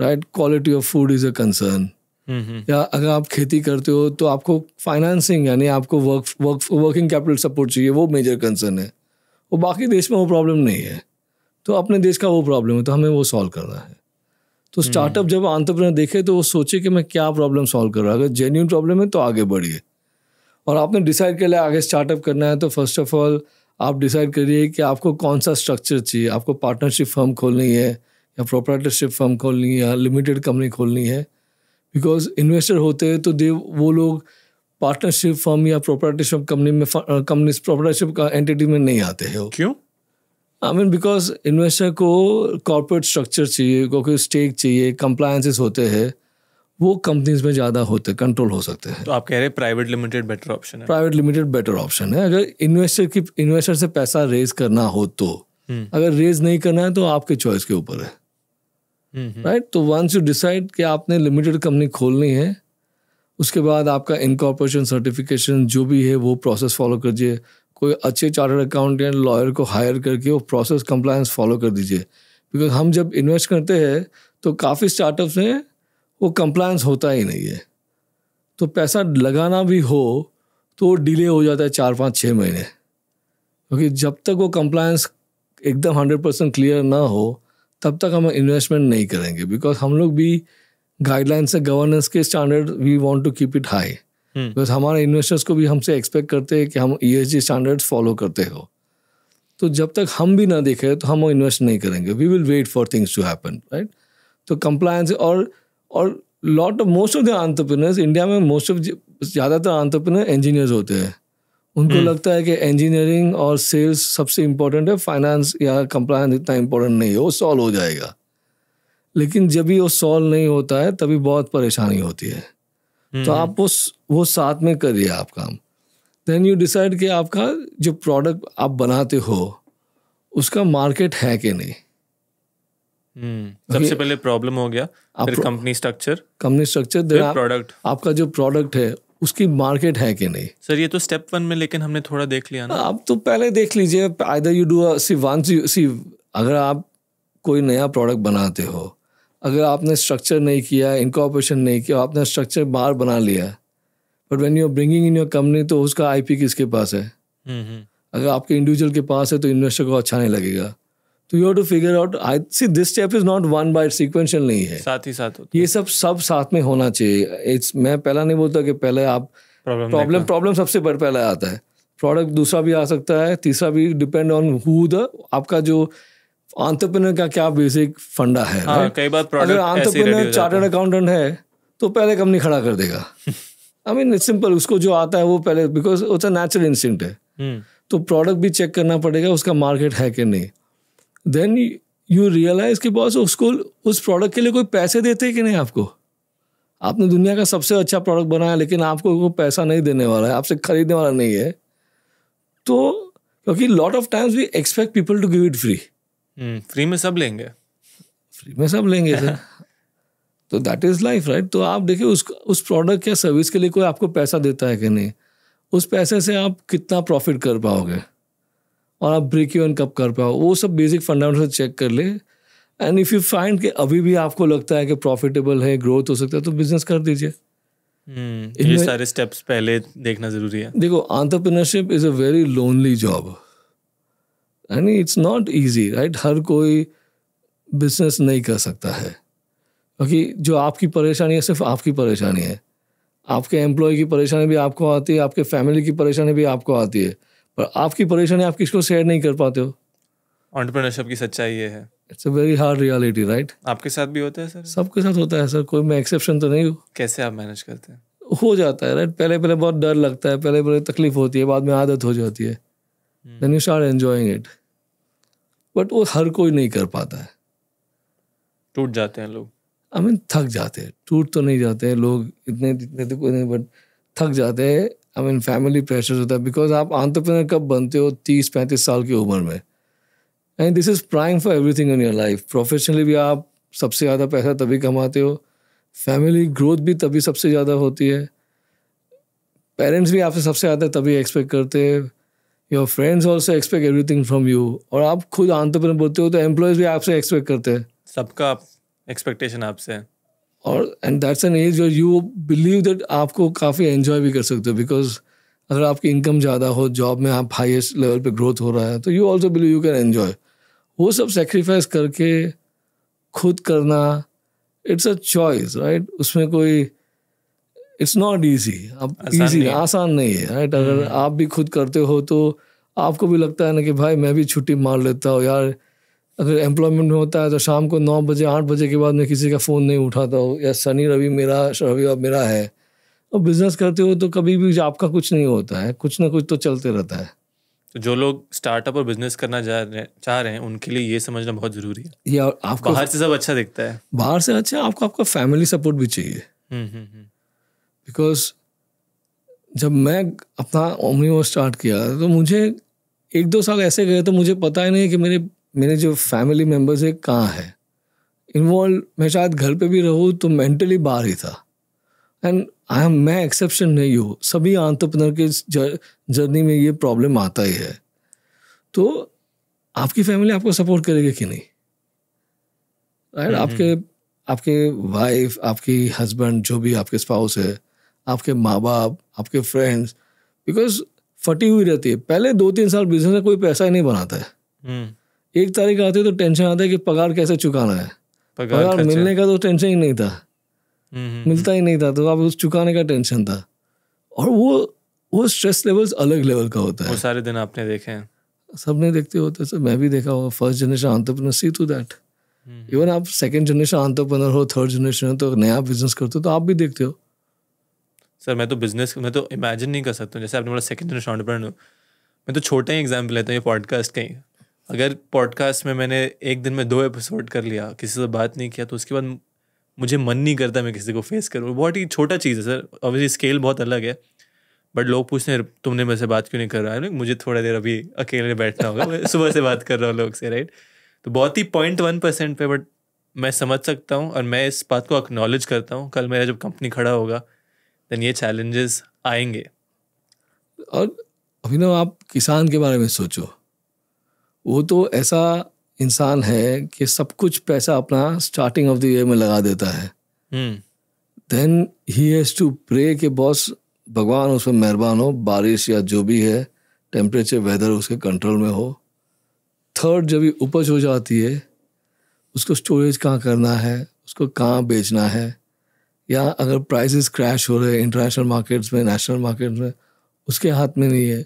right quality of food is a concern या अगर आप खेती करते हो तो आपको फाइनेंसिंग यानी आपको work work working capital support चाहिए वो मेजर कंसर्न है वो बाकी देश में वो प्रॉब्लम नहीं है तो अपने देश का वो प्रॉब्लम है तो हमें वो सॉल्व करना है तो स्टार्टअप हम्म। जब आंट्रप्रनर देखे तो वो सोचे कि मैं क्या प्रॉब्लम सॉल्व कर रहा हूँ अगर जेन्यून प्रॉब्लम है तो आगे बढ़िए और आपने डिसाइड कर लिया आगे स्टार्टअप करना है तो फर्स्ट ऑफ ऑल आप डिसाइड करिए कि आपको कौन सा स्ट्रक्चर चाहिए आपको पार्टनरशिप फर्म खोलनी है या प्रोपराइटरशिप फर्म खोलनी है या लिमिटेड कंपनी खोलनी है बिकॉज इन्वेस्टर होते हैं तो दे वो लोग पार्टनरशिप फर्म या प्रोपर्टरशिप कंपनी में कंपनी uh, प्रॉपर्टरशिप का एंटिटी में नहीं आते हैं क्यों आई मीन बिकॉज इन्वेस्टर को कॉरपोरेट स्ट्रक्चर चाहिए क्योंकि स्टेक चाहिए कंप्लायंसेस होते हैं वो कंपनीज में ज़्यादा होते कंट्रोल हो सकते हैं तो आप कह रहे हैं प्राइवेट लिमिटेड बेटर ऑप्शन है प्राइवेट लिमिटेड बेटर ऑप्शन है अगर इन्वेस्टर की इन्वेस्टर से पैसा रेज करना हो तो हम्म। अगर रेज नहीं करना है तो आपके चॉइस के ऊपर है राइट mm-hmm. तो वंस यू डिसाइड कि आपने लिमिटेड कंपनी खोलनी है उसके बाद आपका इनकॉर्पोरेशन सर्टिफिकेशन जो भी है वो प्रोसेस फॉलो कर दिए कोई अच्छे चार्टर्ड अकाउंटेंट लॉयर को हायर करके वो प्रोसेस कंप्लायंस फॉलो कर दीजिए बिकॉज हम जब इन्वेस्ट करते हैं तो काफ़ी स्टार्टअप्स में वो कंप्लायंस होता ही नहीं है तो पैसा लगाना भी हो तो वो डिले हो जाता है चार पाँच छः महीने क्योंकि जब तक वो कंप्लायंस एकदम हंड्रेड परसेंट क्लियर ना हो तब तक हम इन्वेस्टमेंट नहीं करेंगे बिकॉज हम लोग भी गाइडलाइंस से गवर्नेंस के standard we want to keep it high because हमारे इन्वेस्टर्स को भी हमसे एक्सपेक्ट करते हैं कि हम E S G standards follow करते हो तो जब तक हम भी ना देखें तो हम इन्वेस्ट नहीं करेंगे we will wait for things to happen right तो कंप्लायंस और और lot of most of the entrepreneurs India में मोस्ट ऑफ ज़्यादातर आंट्रप्रनर इंजीनियर्स होते हैं उनको हम्म। लगता है कि इंजीनियरिंग और सेल्स सबसे इम्पोर्टेंट है फाइनेंस या कंप्लायंस इतना इम्पोर्टेंट नहीं है वो सॉल्व हो जाएगा लेकिन जब भी वो सॉल्व नहीं होता है तभी बहुत परेशानी होती है हम्म। तो आप वो वो साथ में करिए आप काम देन यू डिसाइड कि आपका जो प्रोडक्ट आप बनाते हो उसका मार्केट है कि नहीं हम्म। सबसे पहले प्रॉब्लम हो गया फिर company structure company structure product आपका जो प्रोडक्ट है उसकी मार्केट है कि नहीं सर ये तो स्टेप वन में लेकिन हमने थोड़ा देख लिया ना आप तो पहले देख लीजिए either you do C one C अगर आप कोई नया प्रोडक्ट बनाते हो अगर आपने स्ट्रक्चर नहीं किया इनकॉपरेशन नहीं किया आपने स्ट्रक्चर बाहर बना लिया but when you are bringing in your company तो उसका आईपी किसके पास है हम्म, हम्म। अगर आपके इंडिविजुअल के पास है तो इन्वेस्टर को अच्छा नहीं लगेगा तो you to figure out I see this step is not one by sequential नहीं है साथ ही साथ ये सब सब साथ में होना चाहिए इट्स मैं पहला नहीं बोलता कि पहले आप प्रॉब्लम प्रॉब्लम सबसे बड़ पहला आता है प्रोडक्ट दूसरा भी आ सकता है तीसरा भी डिपेंड ऑन हु द आपका जो आंट्रप्रनर का क्या बेसिक फंडा है हाँ, कई बार अगर आंट्रप्रनर चार्टर्ड अकाउंटेंट है तो पहले कंपनी खड़ा कर देगा आई मीन इट्स सिंपल उसको जो आता है वो पहले बिकॉज उसका नेचुरल इंस्टिंक्ट है हम्म। तो प्रोडक्ट भी चेक करना पड़ेगा उसका मार्केट है कि नहीं देन यू रियलाइज कि बॉस उसको उस प्रोडक्ट के लिए कोई पैसे देते कि नहीं आपको आपने दुनिया का सबसे अच्छा प्रोडक्ट बनाया लेकिन आपको कोई पैसा नहीं देने वाला है आपसे खरीदने वाला नहीं है तो क्योंकि lot of times we expect people to give it free free में सब लेंगे फ्री में सब लेंगे सर तो दैट इज लाइफ राइट तो आप देखिए उस उस प्रोडक्ट या सर्विस के लिए कोई आपको पैसा देता है कि नहीं उस पैसे से आप कितना प्रॉफिट कर पाओगे और आप ब्रेक इवन कब कर पाओ वो सब बेसिक फंडामेंटल चेक कर ले एंड इफ़ यू फाइंड कि अभी भी आपको लगता है कि प्रॉफिटेबल है ग्रोथ हो सकता है तो बिजनेस कर दीजिए हम्म, ये सारे स्टेप्स पहले देखना जरूरी है देखो entrepreneurship is a very lonely job यानी इट्स नॉट ईजी राइट हर कोई बिजनेस नहीं कर सकता है क्योंकि okay, जो आपकी परेशानी है सिर्फ आपकी परेशानी है आपके एम्प्लॉय की परेशानी भी आपको आती है आपके फैमिली की परेशानी भी आपको आती है पर आपकी परेशानी आप किसको शेयर नहीं कर पाते हो ऑन्टरप्रनरशिप की सच्चाई ये है it's a very hard reality right आपके साथ भी होता है सर सबके साथ होता है सर कोई मैं एक्सेप्शन तो नहीं हूँ कैसे आप मैनेज करते हैं हो जाता है राइट right? पहले पहले बहुत डर लगता है पहले पहले तकलीफ होती है बाद में आदत हो जाती है then you start enjoying it but वो हर कोई नहीं कर पाता है टूट जाते हैं लोग आई I मीन mean, थक जाते हैं टूट तो नहीं जाते हैं लोग इतने इतने तो कोई नहीं बट थक जाते हैं आई मीन फैमिली प्रेशर होता है बिकॉज आप आंट्रप्रनर कब बनते हो तीस पैंतीस साल की उम्र में and this is prime for everything in your life professionally भी आप सबसे ज़्यादा पैसा तभी कमाते हो फैमिली ग्रोथ भी तभी सबसे ज़्यादा होती है पेरेंट्स भी आपसे सबसे ज़्यादा तभी एक्सपेक्ट करते हैं your friends also expect everything from you और आप खुद आंट्रप्रनर बोलते हो तो एम्प्लॉयज़ भी आपसे एक्सपेक्ट करते हैं सबका एक्सपेक्टेशन आपसे है और एंड दैट्स एन एज और यू बिलीव दैट आपको काफ़ी एन्जॉय भी कर सकते हो बिकॉज अगर आपकी इनकम ज़्यादा हो जॉब में आप हाईएस्ट लेवल पे ग्रोथ हो रहा है तो you also believe you can enjoy वो सब सेक्रीफाइस करके खुद करना इट्स अ चॉइस राइट उसमें कोई इट्स नॉट ईजी अब ईजी आसान नहीं है राइट right? अगर हम्म। आप भी खुद करते हो तो आपको भी लगता है ना कि भाई मैं भी छुट्टी मार लेता हूँ यार अगर एम्प्लॉयमेंट में होता है तो शाम को नौ बजे आठ बजे के बाद मैं किसी का फ़ोन नहीं उठाता हूँ या शनि रवि मेरा रविवार मेरा है और बिजनेस करते हो तो कभी भी आपका कुछ नहीं होता है कुछ ना कुछ तो चलते रहता है तो जो लोग स्टार्टअप और बिजनेस करना रहे चाह रहे हैं उनके लिए ये समझना बहुत जरूरी है या आपको बाहर से सब अच्छा दिखता है बाहर से अच्छा आपको आपका फैमिली सपोर्ट भी चाहिए बिकॉज हम्म, हम्म, हम्म। जब मैं अपना ओमनी स्टार्ट किया तो मुझे एक दो साल ऐसे गए तो मुझे पता ही नहीं कि मेरे मेरे जो फैमिली मेम्बर्स है कहाँ है इन्वॉल्व मैं शायद घर पे भी रहूँ तो मेंटली बाहर ही था एंड आई एम मैं एक्सेप्शन नहीं हूँ सभी आंतपनर के जर्नी में ये प्रॉब्लम आता ही है तो आपकी फैमिली आपको सपोर्ट करेगी कि नहीं राइट right? हम्म, आपके हम्म। आपके वाइफ आपकी हस्बैंड जो भी आपके स्पाउस है आपके माँ बाप आपके फ्रेंड्स बिकॉज फटी हुई रहती है पहले दो तीन साल बिजनेस में कोई पैसा ही नहीं बनाता है हम्म। एक तारीख आती है तो टेंशन आता है कि पगार कैसे चुकाना है पगार, पगार मिलने का तो टेंशन ही नहीं था हम्म, हम्म, मिलता ही नहीं था तो आप उस चुकाने का टेंशन था और वो वो स्ट्रेस लेवल्स अलग लेवल का होता है वो सारे दिन आपने देखे हैं सब ने देखते होते सर मैं भी देखा होगा first generation entrepreneur see to that even आप सेकेंड जनरेशन आंट्रप्रनर हो थर्ड जनरेशन हो तो नया बिजनेस करते हो तो आप भी देखते हो सर मैं तो बिजनेस मैं तो इमेजिन नहीं कर सकता जैसे आपने बोला सेकेंड जनरेशन आंट्रप्रनर मैं तो छोटे ही एग्जाम्पल लेता हूँ ये पॉडकास्ट के अगर पॉडकास्ट में मैंने एक दिन में दो एपिसोड कर लिया किसी से बात नहीं किया तो उसके बाद मुझे मन नहीं करता मैं किसी को फेस करूँ बहुत ही छोटा चीज़ है सर ऑब्वियसली स्केल बहुत अलग है बट लोग पूछते हैं तुमने मेरे से बात क्यों नहीं कर रहा है मुझे थोड़ा देर अभी अकेले बैठना होगा सुबह से बात कर रहा हूँ लोग से राइट तो बहुत ही पॉइंट वन परसेंट पे बट मैं समझ सकता हूँ और मैं इस बात को एक्नॉलेज करता हूँ कल मेरा जब कंपनी खड़ा होगा देन ये चैलेंजेस आएंगे और ना आप किसान के बारे में सोचो वो तो ऐसा इंसान है कि सब कुछ पैसा अपना स्टार्टिंग ऑफ द ईयर में लगा देता है then he has to pray कि बॉस भगवान उस पर मेहरबान हो बारिश या जो भी है टेम्परेचर वेदर उसके कंट्रोल में हो थर्ड जब ये उपज हो जाती है उसको स्टोरेज कहाँ करना है उसको कहाँ बेचना है या अगर प्राइसेस क्रैश हो रहे हैं इंटरनेशनल मार्केट्स में नेशनल मार्केट्स में उसके हाथ में नहीं है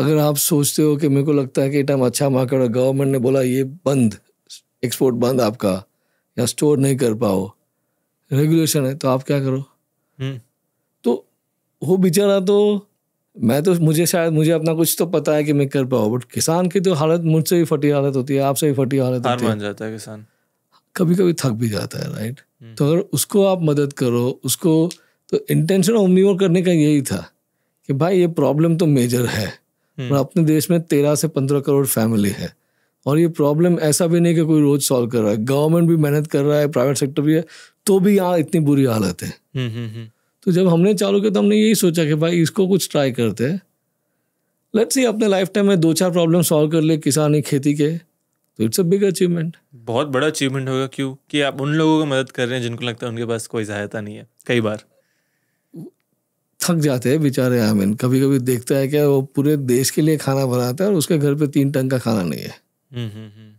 अगर आप सोचते हो कि मेरे को लगता है कि टाइम अच्छा मार्केट है गवर्नमेंट ने बोला ये बंद एक्सपोर्ट बंद आपका या स्टोर नहीं कर पाओ रेगुलेशन है तो आप क्या करो हम्म। तो वो बेचारा तो मैं तो मुझे शायद मुझे अपना कुछ तो पता है कि मैं कर पाऊँ बट किसान की तो हालत मुझसे भी फटी हालत होती है आपसे भी फटी हालत होती है जाता है किसान कभी कभी थक भी जाता है राइट हम्म। तो अगर उसको आप मदद करो उसको तो इंटेंशन ओमनियोर करने का यही था कि भाई ये प्रॉब्लम तो मेजर है और हम्म। अपने देश में तेरह से पंद्रह करोड़ फैमिली है और ये प्रॉब्लम ऐसा भी नहीं कि कोई रोज सॉल्व कर रहा है गवर्नमेंट भी मेहनत कर रहा है प्राइवेट सेक्टर भी है तो भी यहाँ इतनी बुरी हालत है हम्म, हम्म, तो जब हमने चालू किया तो हमने यही सोचा कि भाई इसको कुछ ट्राई करते हैं लेट्स सी अपने लाइफ टाइम में दो चार प्रॉब्लम सॉल्व कर ले किसान खेती के तो इट्स अ बिग अचीवमेंट बहुत बड़ा अचीवमेंट होगा क्योंकि आप उन लोगों को मदद कर रहे हैं जिनको लगता है उनके पास कोई सहायता नहीं है कई बार थक जाते हैं बेचारे आमिन कभी कभी देखता है क्या वो पूरे देश के लिए खाना बनाता है और उसके घर पे तीन टंग का खाना नहीं है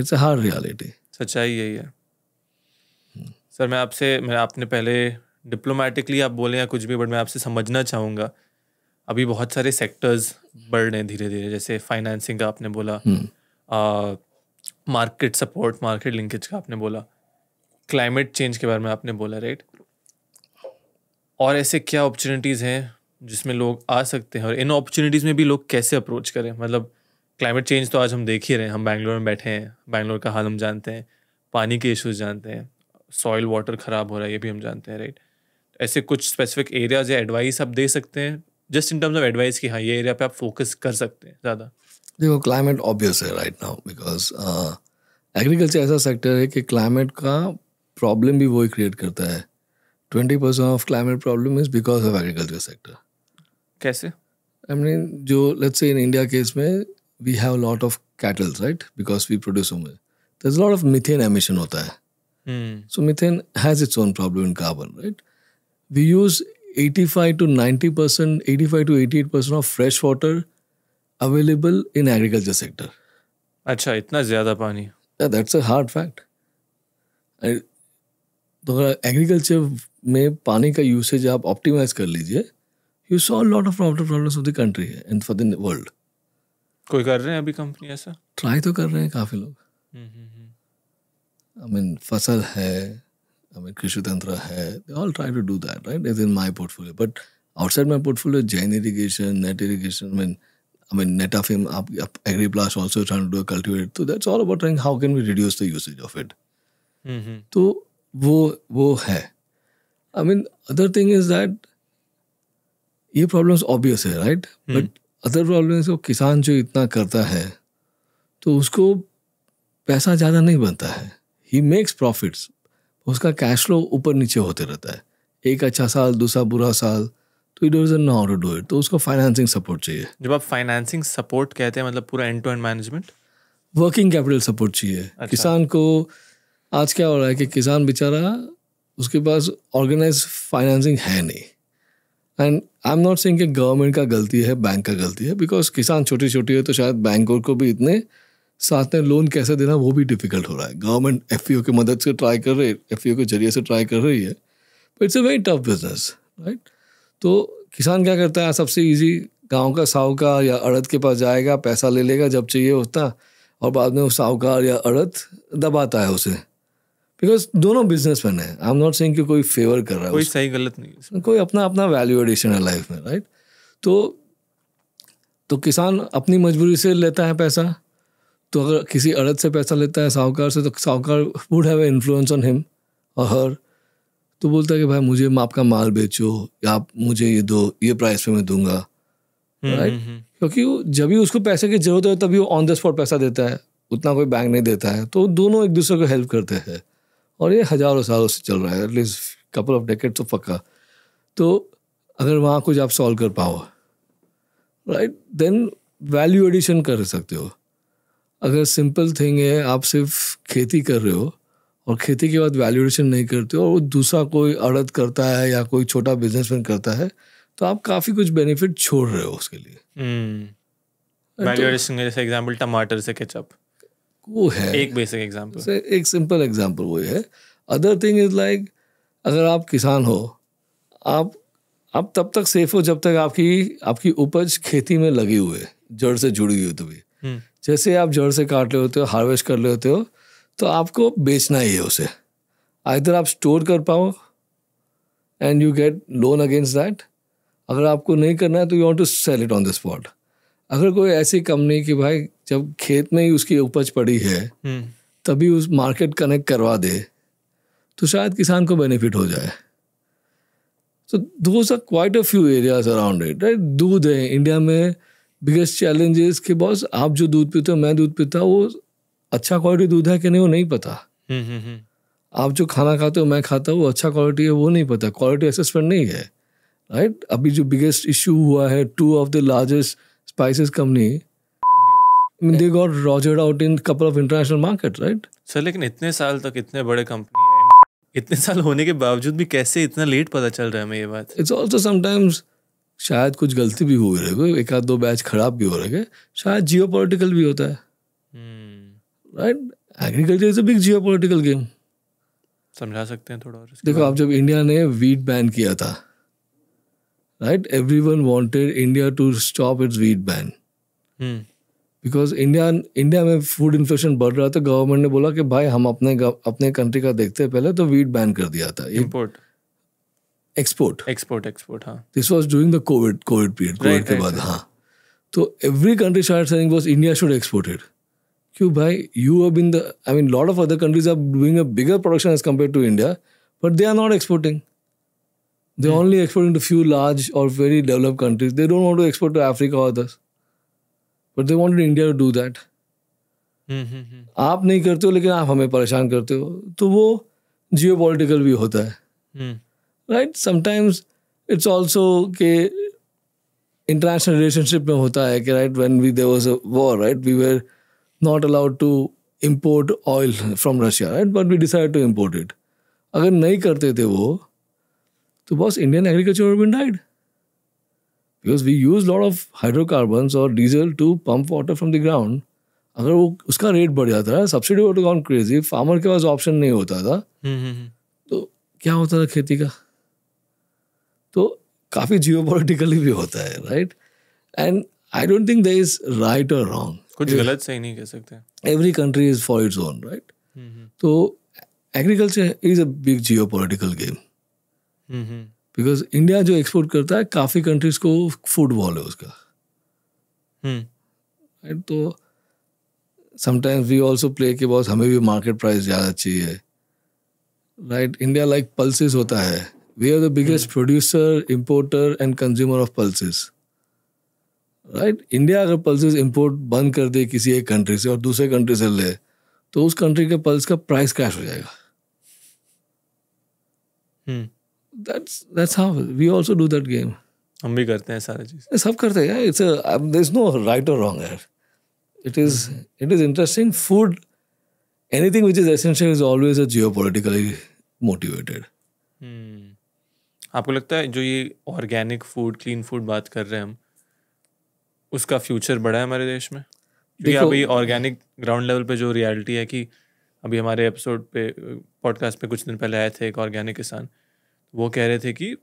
इट्स अ हार्ड रियलिटी सच्चाई यही है हम्म। सर मैं आपसे मैं आपने पहले डिप्लोमेटिकली आप बोले या कुछ भी बट मैं आपसे समझना चाहूँगा अभी बहुत सारे सेक्टर्स बढ़ रहे हैं धीरे धीरे जैसे फाइनेंसिंग का आपने बोला मार्केट सपोर्ट मार्केट लिंकेज का आपने बोला क्लाइमेट चेंज के बारे में आपने बोला राइट और ऐसे क्या अपॉर्चुनिटीज़ हैं जिसमें लोग आ सकते हैं और इन अपॉर्चुनिटीज़ में भी लोग कैसे अप्रोच करें मतलब क्लाइमेट चेंज तो आज हम देख ही रहे हैं हम बैंगलोर में बैठे हैं बैंगलोर का हाल हम जानते हैं पानी के इश्यूज जानते हैं सॉइल वाटर ख़राब हो रहा है ये भी हम जानते हैं राइट ऐसे कुछ स्पेसिफिक एरियाज या एडवाइस आप दे सकते हैं just in terms of advice कि हाँ ये एरिया पे आप फोकस कर सकते हैं ज़्यादा देखो क्लाइमेट ऑब्वियस है राइट नाउ बिकॉज एग्रीकल्चर ऐसा सेक्टर है कि क्लाइमेट का प्रॉब्लम भी वही क्रिएट करता है twenty percent of climate problem is because of agriculture sector कैसे आई मीन जो let's say in India case में we have lot of cattles right because we produce होम दर लॉट ऑफ मिथेन एमिशन होता है so methane has its own problem in carbon right we use eighty five to ninety percent eighty five to eighty eight percent of fresh water available in agriculture sector अच्छा इतना ज्यादा पानी that's a hard fact agriculture में पानी का usage आप optimise कर लीजिए you solve lot of water problems of the country in for the world कोई कर रहे हैं अभी कंपनी ऐसा ट्राई तो कर रहे हैं काफी लोग आई हम्म, मीन हम्म, हम्म। फसल है आई मीन कृषि तंत्र है all try to do that right is in my portfolio but outside my portfolio Jain irrigation net irrigation I mean I mean Netafim आप Agriplast also trying to cultivate तो that's all about how can we reduce the usage of it तो वो वो है I mean other thing is that ये problems obvious है right but other problem को किसान जो इतना करता है तो उसको पैसा ज़्यादा नहीं बनता है ही मेक्स प्रॉफिट्स उसका कैश फ्लो ऊपर नीचे होते रहता है एक अच्छा साल दूसरा बुरा साल तो it does know to do it तो उसको फाइनेंसिंग सपोर्ट चाहिए जब आप फाइनेंसिंग सपोर्ट कहते हैं मतलब पूरा end to end management working capital support चाहिए अच्छा। किसान को आज क्या हो रहा है कि किसान बेचारा उसके पास ऑर्गेनाइज फाइनेंसिंग है नहीं and I am not saying कि गवर्नमेंट का गलती है बैंक का गलती है बिकॉज किसान छोटी छोटी है तो शायद बैंकों को भी इतने साथ में लोन कैसे देना वो भी डिफिकल्ट हो रहा है गवर्नमेंट एफ की मदद से ट्राई कर रही है एफ के जरिए से ट्राई कर रही है but it's a very tough business right तो किसान क्या करता है सबसे ईजी गाँव का साहूकार या अड़द के पास जाएगा पैसा ले लेगा जब चाहिए होता और बाद में वो साहूकार या अड़द दबाता है उसे बिकॉज दोनों बिजनेस मैन है आई एम नॉट सेइंग कि कोई फेवर कर रहा है कोई सही गलत नहीं कोई अपना अपना वैल्यू एडिशन है लाइफ में राइट तो तो किसान अपनी मजबूरी से लेता है पैसा तो अगर किसी अड़द से पैसा लेता है साहूकार से तो साहूकार would have influence on him और हर तो बोलता है कि भाई मुझे आपका माल बेचो या आप मुझे ये दो ये प्राइस पे मैं दूंगा राइट हम्म, हम्म, हम्म। क्योंकि जब भी उसको पैसे की जरूरत है तभी वो ऑन द स्पॉट पैसा देता है उतना कोई बैंक नहीं देता है तो दोनों एक दूसरे को हेल्प करते हैं और ये हज़ारों सालों से चल रहा है एटलीस्ट कपल ऑफ डेकेट तो पक्का तो अगर वहाँ कुछ आप सॉल्व कर पाओ राइट देन वैल्यू एडिशन कर सकते हो अगर सिंपल थिंग है आप सिर्फ खेती कर रहे हो और खेती के बाद वैल्यू एडिशन नहीं करते हो और दूसरा कोई अड़द करता है या कोई छोटा बिजनेसमैन करता है तो आप काफ़ी कुछ बेनिफिट छोड़ रहे हो उसके लिए वैल्यू हम्म। एडिशन तो जैसे एग्जांपल टमाटर से केचप वो है एक बेसिक एग्जाम्पल एक सिंपल एग्जाम्पल वो है अदर थिंग इज लाइक अगर आप किसान हो आप आप तब तक सेफ हो जब तक आपकी आपकी उपज खेती में लगी हुए जड़ से जुड़ी हुई तो भी हम्म। जैसे आप जड़ से काट रहे होते हो हार्वेस्ट कर रहे होते हो तो आपको बेचना ही है उसे आइधर आप स्टोर कर पाओ and you get loan against that अगर आपको नहीं करना है तो you want to sell it on the spot अगर कोई ऐसी कंपनी कि भाई जब खेत में ही उसकी उपज पड़ी है हम्म। तभी उस मार्केट कनेक्ट करवा दे तो शायद किसान को बेनिफिट हो जाए तो दो are quite a few areas around it right दूध है इंडिया में बिगेस्ट चैलेंज इज कि बॉस आप जो दूध पीते हो मैं दूध पीता हूँ वो अच्छा क्वालिटी दूध है कि नहीं वो नहीं पता हम्म, हम्म, आप जो खाना खाते हो मैं खाता हूँ वो अच्छा क्वालिटी है वो नहीं पता क्वालिटी असेसमेंट नहीं है राइट right? अभी जो बिगेस्ट इशू हुआ है two of the largest spices company I mean, they got rogered out in couple of international sir लेकिन इतने साल तक इतने बड़े कंपनी इतने साल होने के बावजूद भी कैसे इतना लेट पता चल रहा है हमें ये बात इट्स ऑल्सो समटाइम्स शायद कुछ गलती भी हो रही है एक आध दो बैच खराब भी हो रहे हैं शायद जियो पोलिटिकल भी होता है right agriculture is a big geo game समझा सकते हैं थोड़ा और देखो आप जब इंडिया ने वीट बैन किया था right every one wanted India to stop its wheat ban because India India में फूड इन्फ्लेशन बढ़ रहा था गवर्नमेंट ने बोला कि भाई हम अपने अपने कंट्री का देखते हैं पहले तो वीट बैन कर दिया था इम्पोर्ट एक्सपोर्ट एक्सपोर्ट एक्सपोर्ट हाँ this was during the covid covid period covid के बाद हाँ तो एवरी कंट्री शायर saying was India should exported क्यों भाई you have been the I mean lot of other countries are doing a bigger production as compare to India but they are not exporting they only exporting to few large और very develop countries they don't want to export to Africa और दस but they want India to do that आप नहीं करते हो लेकिन आप हमें परेशान करते हो तो वो जियो पोलिटिकल भी होता है राइट समटाइम्स इट्स ऑल्सो के इंटरनेशनल रिलेशनशिप में होता है कि right when we there was a war right we were not allowed to import oil from Russia right but we decide to import it अगर नहीं करते थे वो तो boss Indian agriculture been died because we use lot of hydrocarbons और diesel to pump water from the ground अगर वो उसका रेट बढ़ जाता है subsidy water gone crazy farmer के पास ऑप्शन नहीं होता था हम्म, हम्म, हम्म। तो क्या होता था खेती का तो काफ़ी जियो पोलिटिकली भी होता है right and I don't think they is right और रॉन्ग कुछ गलत सही नहीं कह सकते every country is for its own right तो agriculture is a big geo political game because India जो एक्सपोर्ट करता है काफ़ी कंट्रीज को फुटबॉल है उसका राइट hmm. तो समटाइम्स वी ऑल्सो प्ले के बॉस हमें भी मार्केट प्राइस ज़्यादा चाहिए राइट इंडिया लाइक पल्सिस होता है we are the biggest producer importer and consumer of pulses right India अगर पल्सिस इम्पोर्ट बंद कर दे किसी एक कंट्री से और दूसरे कंट्री से ले तो उस कंट्री के पल्स का प्राइस क्रैश हो जाएगा hmm. that's that's how we also do that game हम भी करते हैं सारा चीज सब करते हैं it's there is no right और रॉन्ग है it is mm-hmm. it is interesting food anything which is essential is always a geopolitically motivated hmm. आपको लगता है जो ये ऑर्गेनिक फूड क्लीन फूड बात कर रहे हैं हम उसका फ्यूचर बड़ा है हमारे देश में क्योंकि अभी ऑर्गेनिक ग्राउंड लेवल पे जो रियलिटी है कि अभी हमारे एपिसोड पे पॉडकास्ट पे कुछ दिन पहले आए थे एक ऑर्गेनिक किसान वो कह रहे थे कि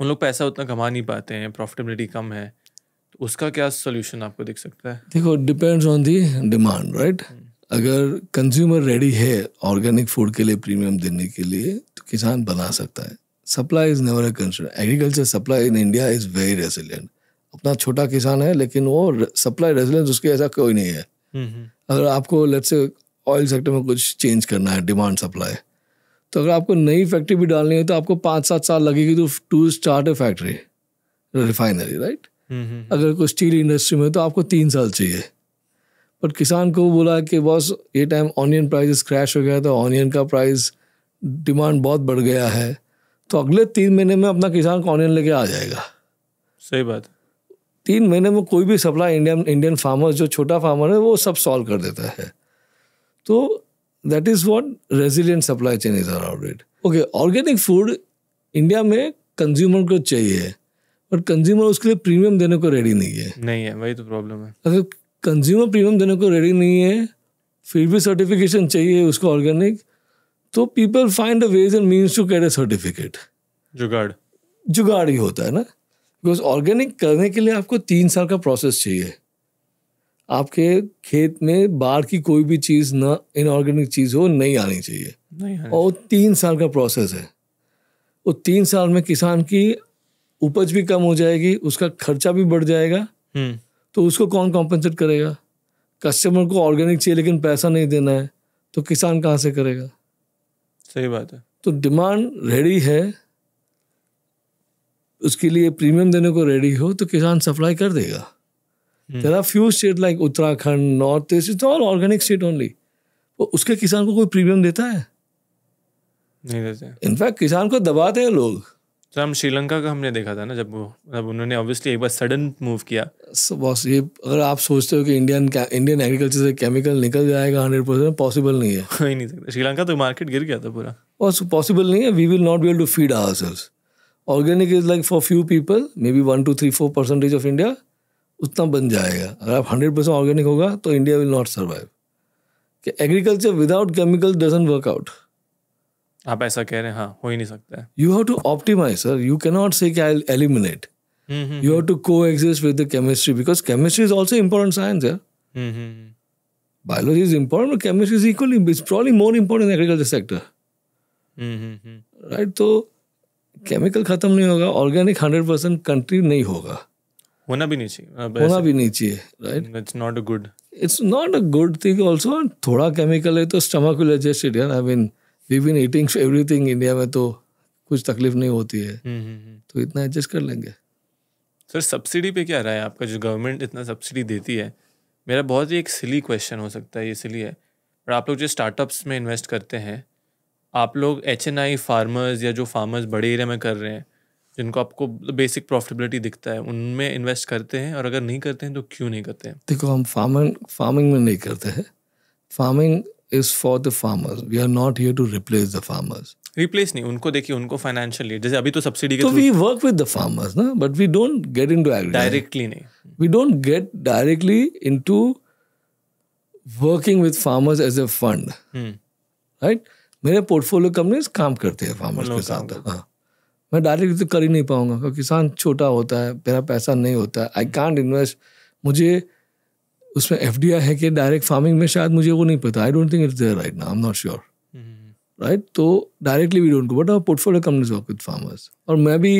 उन लोग पैसा उतना कमा नहीं पाते हैं प्रॉफिटेबिलिटी कम है तो उसका क्या सोल्यूशन आपको दिख सकता है देखो depends on the demand right अगर कंज्यूमर रेडी है ऑर्गेनिक फूड के लिए प्रीमियम देने के लिए तो किसान बना सकता है supply is never a concern agriculture supply in India is very resilient अपना छोटा किसान है लेकिन वो सप्लाई रेजिलेंस उसके ऐसा कोई नहीं है हम्म, हम्म। अगर आपको लेट्स से ऑयल सेक्टर में कुछ चेंज करना है डिमांड सप्लाई तो अगर आपको नई फैक्ट्री भी डालनी है तो आपको पाँच सात साल लगेगी तो to start a factory refinery right अगर कोई स्टील इंडस्ट्री में तो आपको तीन साल चाहिए बट किसान को बोला कि बॉस ये टाइम ऑनियन प्राइज क्रैश हो गया था ऑनियन तो का प्राइस डिमांड बहुत बढ़ गया है तो अगले तीन महीने में अपना किसान को ऑनियन लेके आ जाएगा सही बात तीन महीने में कोई भी सप्लाई इंडियन इंडियन फार्मर जो छोटा फार्मर है वो सब सॉल्व कर देता है तो that is what resilient supply chain is arounded okay organic food India में कंज्यूमर को चाहिए बट कंज्यूमर उसके लिए प्रीमियम देने को रेडी नहीं है नहीं है वही तो प्रॉब्लम है अगर कंज्यूमर प्रीमियम देने को रेडी नहीं है फिर भी सर्टिफिकेशन चाहिए उसको ऑर्गेनिक तो people find a ways and means to get a certificate jugaad jugaad ही होता है ना बिकॉज ऑर्गेनिक करने के लिए आपको तीन साल का प्रोसेस चाहिए आपके खेत में बाढ़ की कोई भी चीज़ ना इनऑर्गेनिक चीज़ हो नहीं आनी चाहिए नहीं और तीन साल का प्रोसेस है वो तीन साल में किसान की उपज भी कम हो जाएगी उसका खर्चा भी बढ़ जाएगा हम्म। तो उसको कौन कॉम्पनसेट करेगा कस्टमर को ऑर्गेनिक चाहिए लेकिन पैसा नहीं देना है तो किसान कहाँ से करेगा सही बात है तो डिमांड रेडी है उसके लिए प्रीमियम देने को रेडी हो तो किसान सप्लाई कर देगा hmm. there are few states like Uttarakhand, North East, it's all organic state only. वो उसके किसान को कोई प्रीमियम देता है नहीं देते इनफैक्ट किसान को दबाते हैं लोग तो हम श्रीलंका का हमने देखा था ना जब वो जब उन्होंने ऑब्वियसली एक बार सडन मूव किया so, बॉस ये अगर आप सोचते हो कि इंडियन इंडियन एग्रीकल्चर से केमिकल निकल जाएगा हंड्रेड परसेंट पॉसिबल नहीं है ही नहीं सकता श्रीलंका तो मार्केट गिर गया था पूरा बॉस पॉसिबल नहीं है we will not be able to feed ourselves organic is like for few people maybe one two three four percentage of India उतना बन जाएगा अगर आप हंड्रेड परसेंट ऑर्गेनिक होगा तो इंडिया विल नॉट सर्वाइव कि agriculture without chemical doesn't work out आप ऐसा कह रहे हैं हाँ हो ही नहीं सकता है you have to optimise sir you can not say I eliminate you have to coexist with the chemistry because chemistry is also important science यार biology is important chemistry is equally is probably more important agriculture sector right तो chemical खत्म नहीं होगा organic hundred percent country नहीं होगा होना भी नहीं चाहिए होना भी नहीं चाहिए right it's not a good it's not a good thing also थोड़ा केमिकल है तो stomach will adjust it I mean we been eating everything India में तो कुछ तकलीफ नहीं होती है हम्म, हम्म, हम्म। तो इतना एडजस्ट कर लेंगे सर सब्सिडी पे क्या रहा है आपका जो गवर्नमेंट इतना सब्सिडी देती है मेरा बहुत ही एक सिली क्वेश्चन हो सकता है ये सिली है पर आप लोग जो स्टार्टअप्स में इन्वेस्ट करते हैं आप लोग एच एन आई फार्मर्स या जो फार्मर्स बड़े एरिया में कर रहे हैं जिनको आपको बेसिक प्रॉफिटेबिलिटी दिखता है उनमें इन्वेस्ट करते हैं और अगर नहीं करते हैं तो क्यों नहीं करते हैं देखो हम फार्मिंग फार्मिंग में नहीं करते हैं farming is for the farmers we are not here to replace the farmers replace नहीं उनको देखिए उनको फाइनेंशियली जैसे अभी तो सब्सिडी के तो we work with the farmers ना but we don't get into directly नहीं we don't get directly into working with farmers as a fund right मेरे पोर्टफोलियो कंपनीज काम करते हैं फार्मर्स के साथ हाँ मैं डायरेक्ट तो कर ही नहीं पाऊंगा क्योंकि किसान छोटा होता है मेरा पैसा नहीं होता है आई कॉन्ट इन्वेस्ट मुझे उसमें एफ है कि डायरेक्ट फार्मिंग में शायद मुझे वो नहीं पता I don't think it's there right ना I am not sure right तो directly we don't go but our portfolio companies work with farmers और मैं भी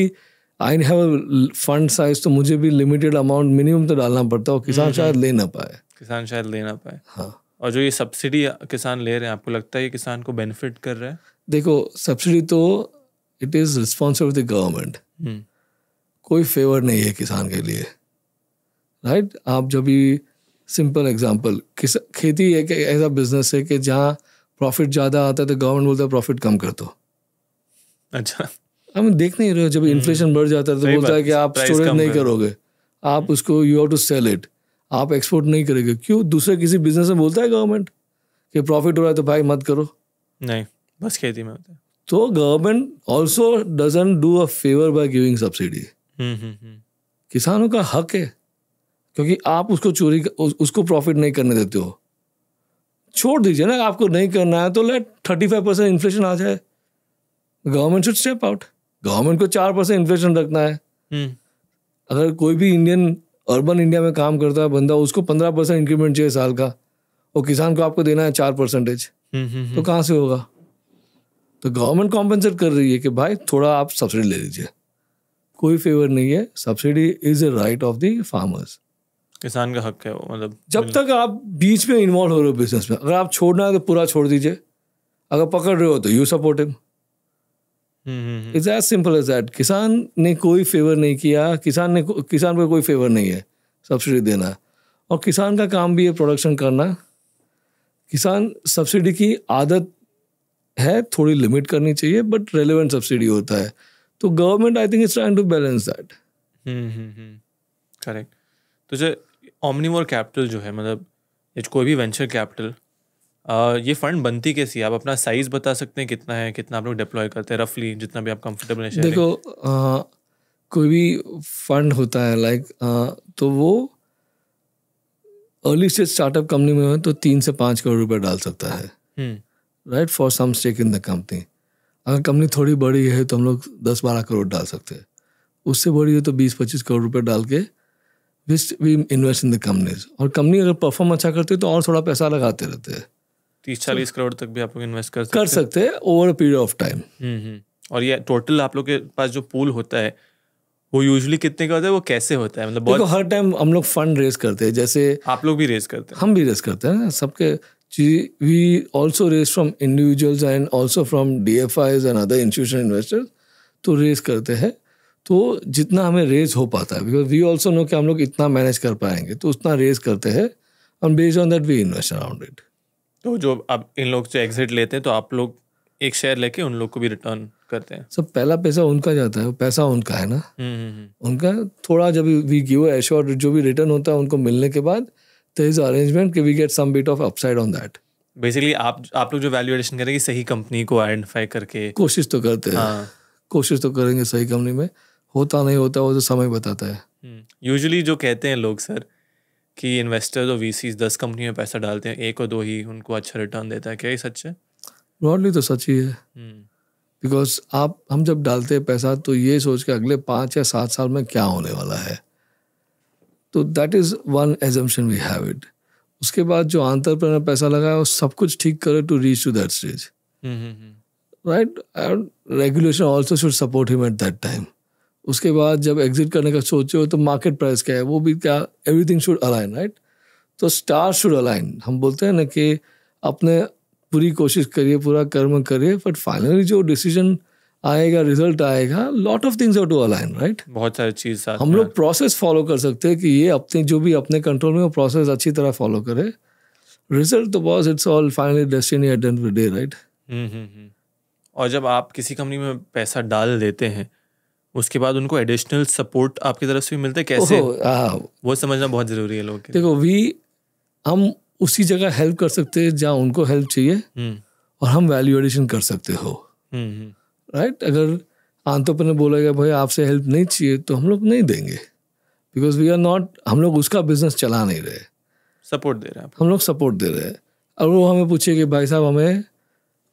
आई हैव फंड साइज तो मुझे भी लिमिटेड अमाउंट मिनिमम तो डालना पड़ता है और किसान हम्म, हम्म। शायद ले ना पाए किसान शायद ले ना पाए हाँ और जो ये सब्सिडी किसान ले रहे हैं आपको लगता है ये किसान को बेनिफिट कर रहा है देखो सब्सिडी तो it is response of the government कोई फेवर नहीं है किसान के लिए राइट right? आप जब भी सिंपल एग्जाम्पल खेती एक ऐसा बिजनेस है कि जहाँ प्रॉफिट ज़्यादा आता है तो गवर्नमेंट बोलता है प्रॉफिट कम कर दो अच्छा हम देख नहीं रहे जब इन्फ्लेशन hmm. बढ़ जाता है तो बोलता है कि आप स्टोरेज नहीं करोगे आप उसको you have to sell it आप एक्सपोर्ट नहीं करेंगे क्यों दूसरे किसी बिजनेस में बोलता है गवर्नमेंट कि प्रॉफिट हो रहा है तो भाई मत करो नहीं बस खेती में होता है तो government also doesn't do a favour by giving subsidy किसानों का हक है क्योंकि आप उसको चोरी उस, उसको प्रॉफिट नहीं करने देते हो छोड़ दीजिए ना आपको नहीं करना है तो let thirty five percent inflation आ जाए government should step out government को चार परसेंट इन्फ्लेशन रखना है हम्म। अगर कोई भी इंडियन अर्बन इंडिया में काम करता है बंदा उसको पंद्रह परसेंट इंक्रीमेंट चाहिए साल का और किसान को आपको देना है चार परसेंटेज हम्म, हम्म, तो कहाँ से होगा तो गवर्नमेंट कॉम्पनसेट कर रही है कि भाई थोड़ा आप सब्सिडी ले लीजिए कोई फेवर नहीं है subsidy is a right of the farmers किसान का हक है वो मतलब जब तक आप बीच में इन्वॉल्व हो रहे हो बिजनेस में अगर आप छोड़ना है तो पूरा छोड़ दीजिए अगर पकड़ रहे हो तो you support him is as simple as that किसान ने कोई फेवर नहीं किया किसान ने किसान पर कोई फेवर नहीं है सब्सिडी देना और किसान का काम भी है प्रोडक्शन करना किसान सब्सिडी की आदत है थोड़ी लिमिट करनी चाहिए बट रेलिवेंट सब्सिडी होता है तो government I think is trying to balance that correct तो जो ओमनीमोर कैपिटल जो है मतलब कोई भी वेंचर कैपिटल ये फंड बनती कैसी है आप अपना साइज बता सकते हैं कितना है कितना आप लोग डिप्लॉय करते हैं रफली जितना भी आप कंफर्टेबल हैं देखो आ, कोई भी फंड होता है लाइक तो वो अर्ली स्टेज स्टार्टअप कंपनी में हो तो तीन से पाँच करोड़ रुपए डाल सकता है हम्म। Right for some stake in the company अगर कंपनी थोड़ी बड़ी है तो हम लोग दस बारह करोड़ डाल सकते हैं उससे बड़ी है तो बीस पच्चीस करोड़ रुपये डाल के विस्ट we invest in the companies और कंपनी अगर परफॉर्म अच्छा करती है तो और थोड़ा पैसा लगाते रहते हैं तीस चालीस तो करोड़ तक भी आप लोग इन्वेस्ट कर सकते कर सकते हैं over a period of time और ये टोटल आप लोग के पास जो पूल होता है वो यूजली कितने का होता है वो कैसे होता है मतलब बहुत हर टाइम हम लोग फंड रेज करते हैं जैसे आप लोग भी रेज करते हैं हम भी रेज करते हैं सबके See, we also raise from individuals and also from DFIs and other institutional investors तो रेज करते हैं तो जितना हमें रेज हो पाता है बिकॉज वी ऑल्सो नो कि हम लोग इतना मैनेज कर पाएंगे तो उतना रेज करते हैं and based on that we invest around it तो जो आप इन लोग से एग्जिट लेते हैं तो आप लोग एक शेयर लेके उन लोग को भी रिटर्न करते हैं सब पहला पैसा उनका जाता है पैसा उनका है ना हम्म, हम्म, हम्म। उनका थोड़ा जब वी गिव एश्योर जो भी रिटर्न होता है उनको मिलने के बाद इज़ अरेंजमेंट कि we get some bit of upside on that basically आप आप लोग जो वैल्यूएशन करेंगे सही कंपनी को आइडेंटिफाई करके कोशिश तो करते हैं हाँ. कोशिश तो करेंगे सही कंपनी में होता नहीं होता वो तो समय बताता है यूजुअली हम्म। जो कहते हैं लोग सर कि इन्वेस्टर्स और वी दस कंपनी में पैसा डालते हैं एक और दो ही उनको अच्छा रिटर्न देता है क्या ये सच है ब्रॉडली तो सच ही है बिकॉज हम्म। आप हम जब डालते हैं पैसा तो ये सोच के अगले पाँच या सात साल में क्या होने वाला है तो that is one assumption we have it उसके बाद जो आंतर पर पैसा लगाया वो सब कुछ ठीक करे to reach to that stage right and regulation also should support him at that time उसके बाद जब एग्जिट करने का सोचे हो तो मार्केट प्राइस क्या है वो भी क्या एवरीथिंग शुड अलाइन राइट तो स्टार शुड अलाइन हम बोलते हैं ना कि अपने पूरी कोशिश करिए पूरा कर्म करिए बट फाइनली जो डिसीजन आएगा रिजल्ट आएगा lot of things to align right बहुत सारी चीज हम लोग प्रोसेस फॉलो कर सकते हैं कि ये अपने जो भी अपने कंट्रोल में वो प्रोसेस अच्छी तरह फॉलो करे रिजल्ट तो boss it's all finally destiny at end day right और जब आप किसी कंपनी में पैसा डाल देते हैं उसके बाद उनको एडिशनल सपोर्ट आपकी तरफ से भी मिलते कैसे आ, हाँ। वो समझना बहुत जरूरी है लोग देखो वी हम उसी जगह हेल्प कर सकते हैं जहाँ उनको हेल्प चाहिए हम्म। और हम वैल्यू एडिशन कर सकते हो हम्म, हम्म। राइट अगर आंतों पर ने गया भाई आपसे हेल्प नहीं चाहिए तो हम लोग नहीं देंगे बिकॉज वी आर नॉट हम लोग उसका बिजनेस चला नहीं रहे सपोर्ट दे रहे हैं हम लोग सपोर्ट दे रहे हैं और वो हमें पूछे कि भाई साहब हमें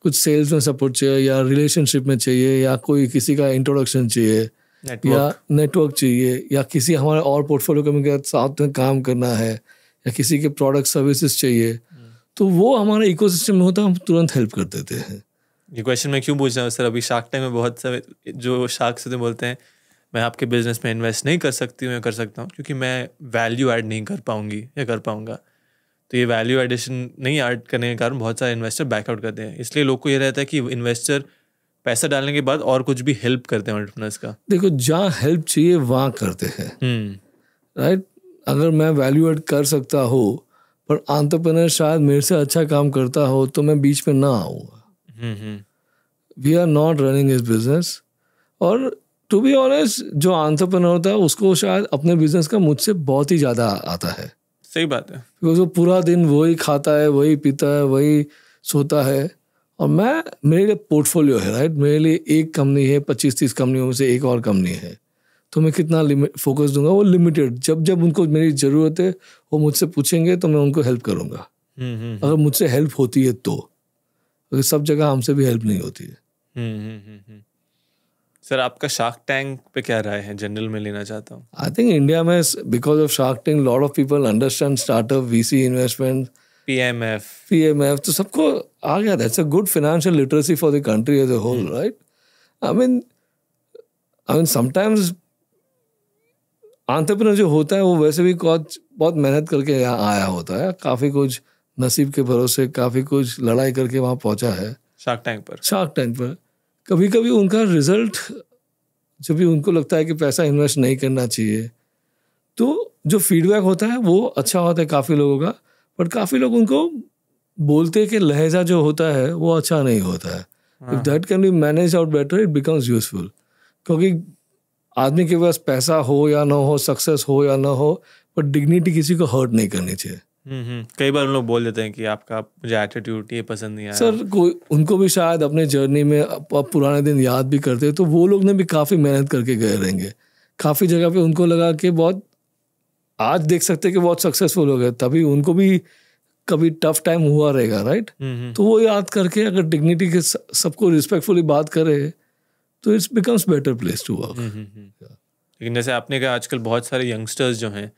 कुछ सेल्स में सपोर्ट चाहिए या रिलेशनशिप में चाहिए या कोई किसी का इंट्रोडक्शन चाहिए Network. या नेटवर्क चाहिए या किसी हमारे और पोर्टफोलियो के के साथ में काम करना है या किसी के प्रोडक्ट सर्विसेज चाहिए hmm. तो वो हमारे इकोसिस्टम में होता हम तुरंत हेल्प कर देते हैं ये क्वेश्चन मैं क्यों पूछ रहा हूँ सर अभी शार्क टाइम में बहुत सारे जो शार्क से बोलते हैं मैं आपके बिजनेस में इन्वेस्ट नहीं कर सकती हूँ या कर सकता हूँ क्योंकि मैं वैल्यू ऐड नहीं कर पाऊंगी या कर पाऊंगा तो ये वैल्यू एडिशन नहीं ऐड करने के कारण बहुत सारे इन्वेस्टर बैकआउट करते हैं इसलिए लोग को ये रहता है कि इन्वेस्टर पैसा डालने के बाद और कुछ भी हेल्प करते हैं एंटरप्रेनर्स का देखो जहाँ हेल्प चाहिए वहाँ करते हैं राइट हम्म। अगर मैं वैल्यू एड कर सकता हो पर आंट्रप्रनर शायद मेरे से अच्छा काम करता हो तो मैं बीच में ना आऊँगा we are not running is business और टू बी ऑनेस्ट जो आंट्रप्रनर होता है उसको शायद अपने बिजनेस का मुझसे बहुत ही ज़्यादा आता है सही बात है बिकॉज वो पूरा दिन वही खाता है वही पीता है वही सोता है और मैं मेरे लिए पोर्टफोलियो है राइट मेरे लिए एक कंपनी है पच्चीस तीस कंपनियों में से एक और कंपनी है तो मैं कितना फोकस दूंगा वो लिमिटेड जब जब उनको मेरी ज़रूरत है वो मुझसे पूछेंगे तो मैं उनको हेल्प करूंगा mm-hmm. अगर मुझसे हेल्प होती है तो क्योंकि सब जगह हमसे भी हेल्प नहीं हम्म। होती है हम्म, हम्म, सर आपका शार्क टैंक पे क्या राय है जनरल में लेना चाहता हूँ आई थिंक इंडिया में because of Shark Tank lot of people understand startup we see investment P P M F M F तो सबको आ गया था it's a good financial literacy for the country as a whole right I mean I mean sometimes entrepreneur जो होता है वो वैसे भी बहुत मेहनत करके यहाँ आया होता है काफ़ी कुछ नसीब के भरोसे काफी कुछ लड़ाई करके वहां पहुंचा है शार्क टैंक पर शार्क टैंक पर कभी कभी उनका रिजल्ट जब भी उनको लगता है कि पैसा इन्वेस्ट नहीं करना चाहिए तो जो फीडबैक होता है वो अच्छा होता है काफ़ी लोगों का बट काफ़ी लोग उनको बोलते कि लहजा जो होता है वो अच्छा नहीं होता है if that can be manage out better it becomes useful क्योंकि आदमी के पास पैसा हो या ना हो सक्सेस हो या ना हो पर डिग्निटी किसी को हर्ट नहीं करनी चाहिए हम्म, हम्म। कई बार उन लोग बोल देते हैं कि आपका मुझे एटीट्यूड ये पसंद नहीं आया सर कोई उनको भी शायद अपने जर्नी में आप, पुराने दिन याद भी करते हैं तो वो लोग ने भी काफ़ी मेहनत करके गए रहेंगे काफ़ी जगह पे उनको लगा कि बहुत आज देख सकते हैं कि बहुत सक्सेसफुल हो गए तभी उनको भी कभी टफ टाइम हुआ रहेगा राइट हम्म, तो वो याद करके अगर डिग्निटी के सबको रिस्पेक्टफुली बात करे तो it's becomes better place to work लेकिन जैसे आपने कहा आजकल बहुत सारे यंगस्टर्स जो हैं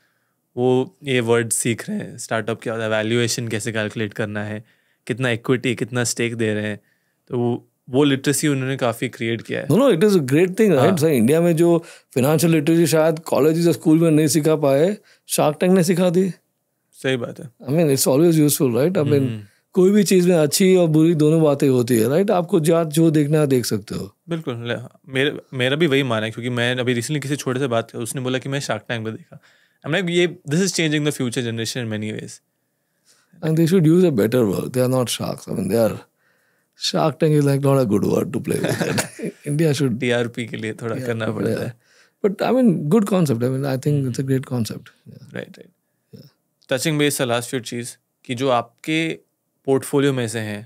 वो ये वर्ड सीख रहे हैं स्टार्टअप क्या होता है वैल्यूएशन कैसे कैलकुलेट करना है कितना इक्विटी कितना स्टेक दे रहे हैं तो वो वो लिटरेसी उन्होंने काफी क्रिएट किया है no it is a great thing right sir India में जो फिनेंशियल लिटरेसी शायद कॉलेज या स्कूल में नहीं सिखा पाए शार्क टैंक ने सिखा दी सही बात है I mean it's always useful right I mean कोई भी चीज में अच्छी और बुरी दोनों बातें होती है राइट आपको जात जो देखना है देख सकते हो बिल्कुल मेरा मेरा भी वही माना है क्योंकि मैं अभी रिसेंटली किसी छोटे से बात उसने बोला कि मैं शार्क टैंक में देखा I'm like, yeah, this is changing the future generation in many ways. And they should use a better word. They are not sharks. I mean, they are. Shark Tank is like not a good word to play with. India should. DRP के लिए थोड़ा yeah, करना पड़ता है. But I mean, good concept. I mean, I think it's a great concept. Yeah. Right, right. Yeah. Touching base, the last few चीज कि जो आपके पोर्टफोलियो में से हैं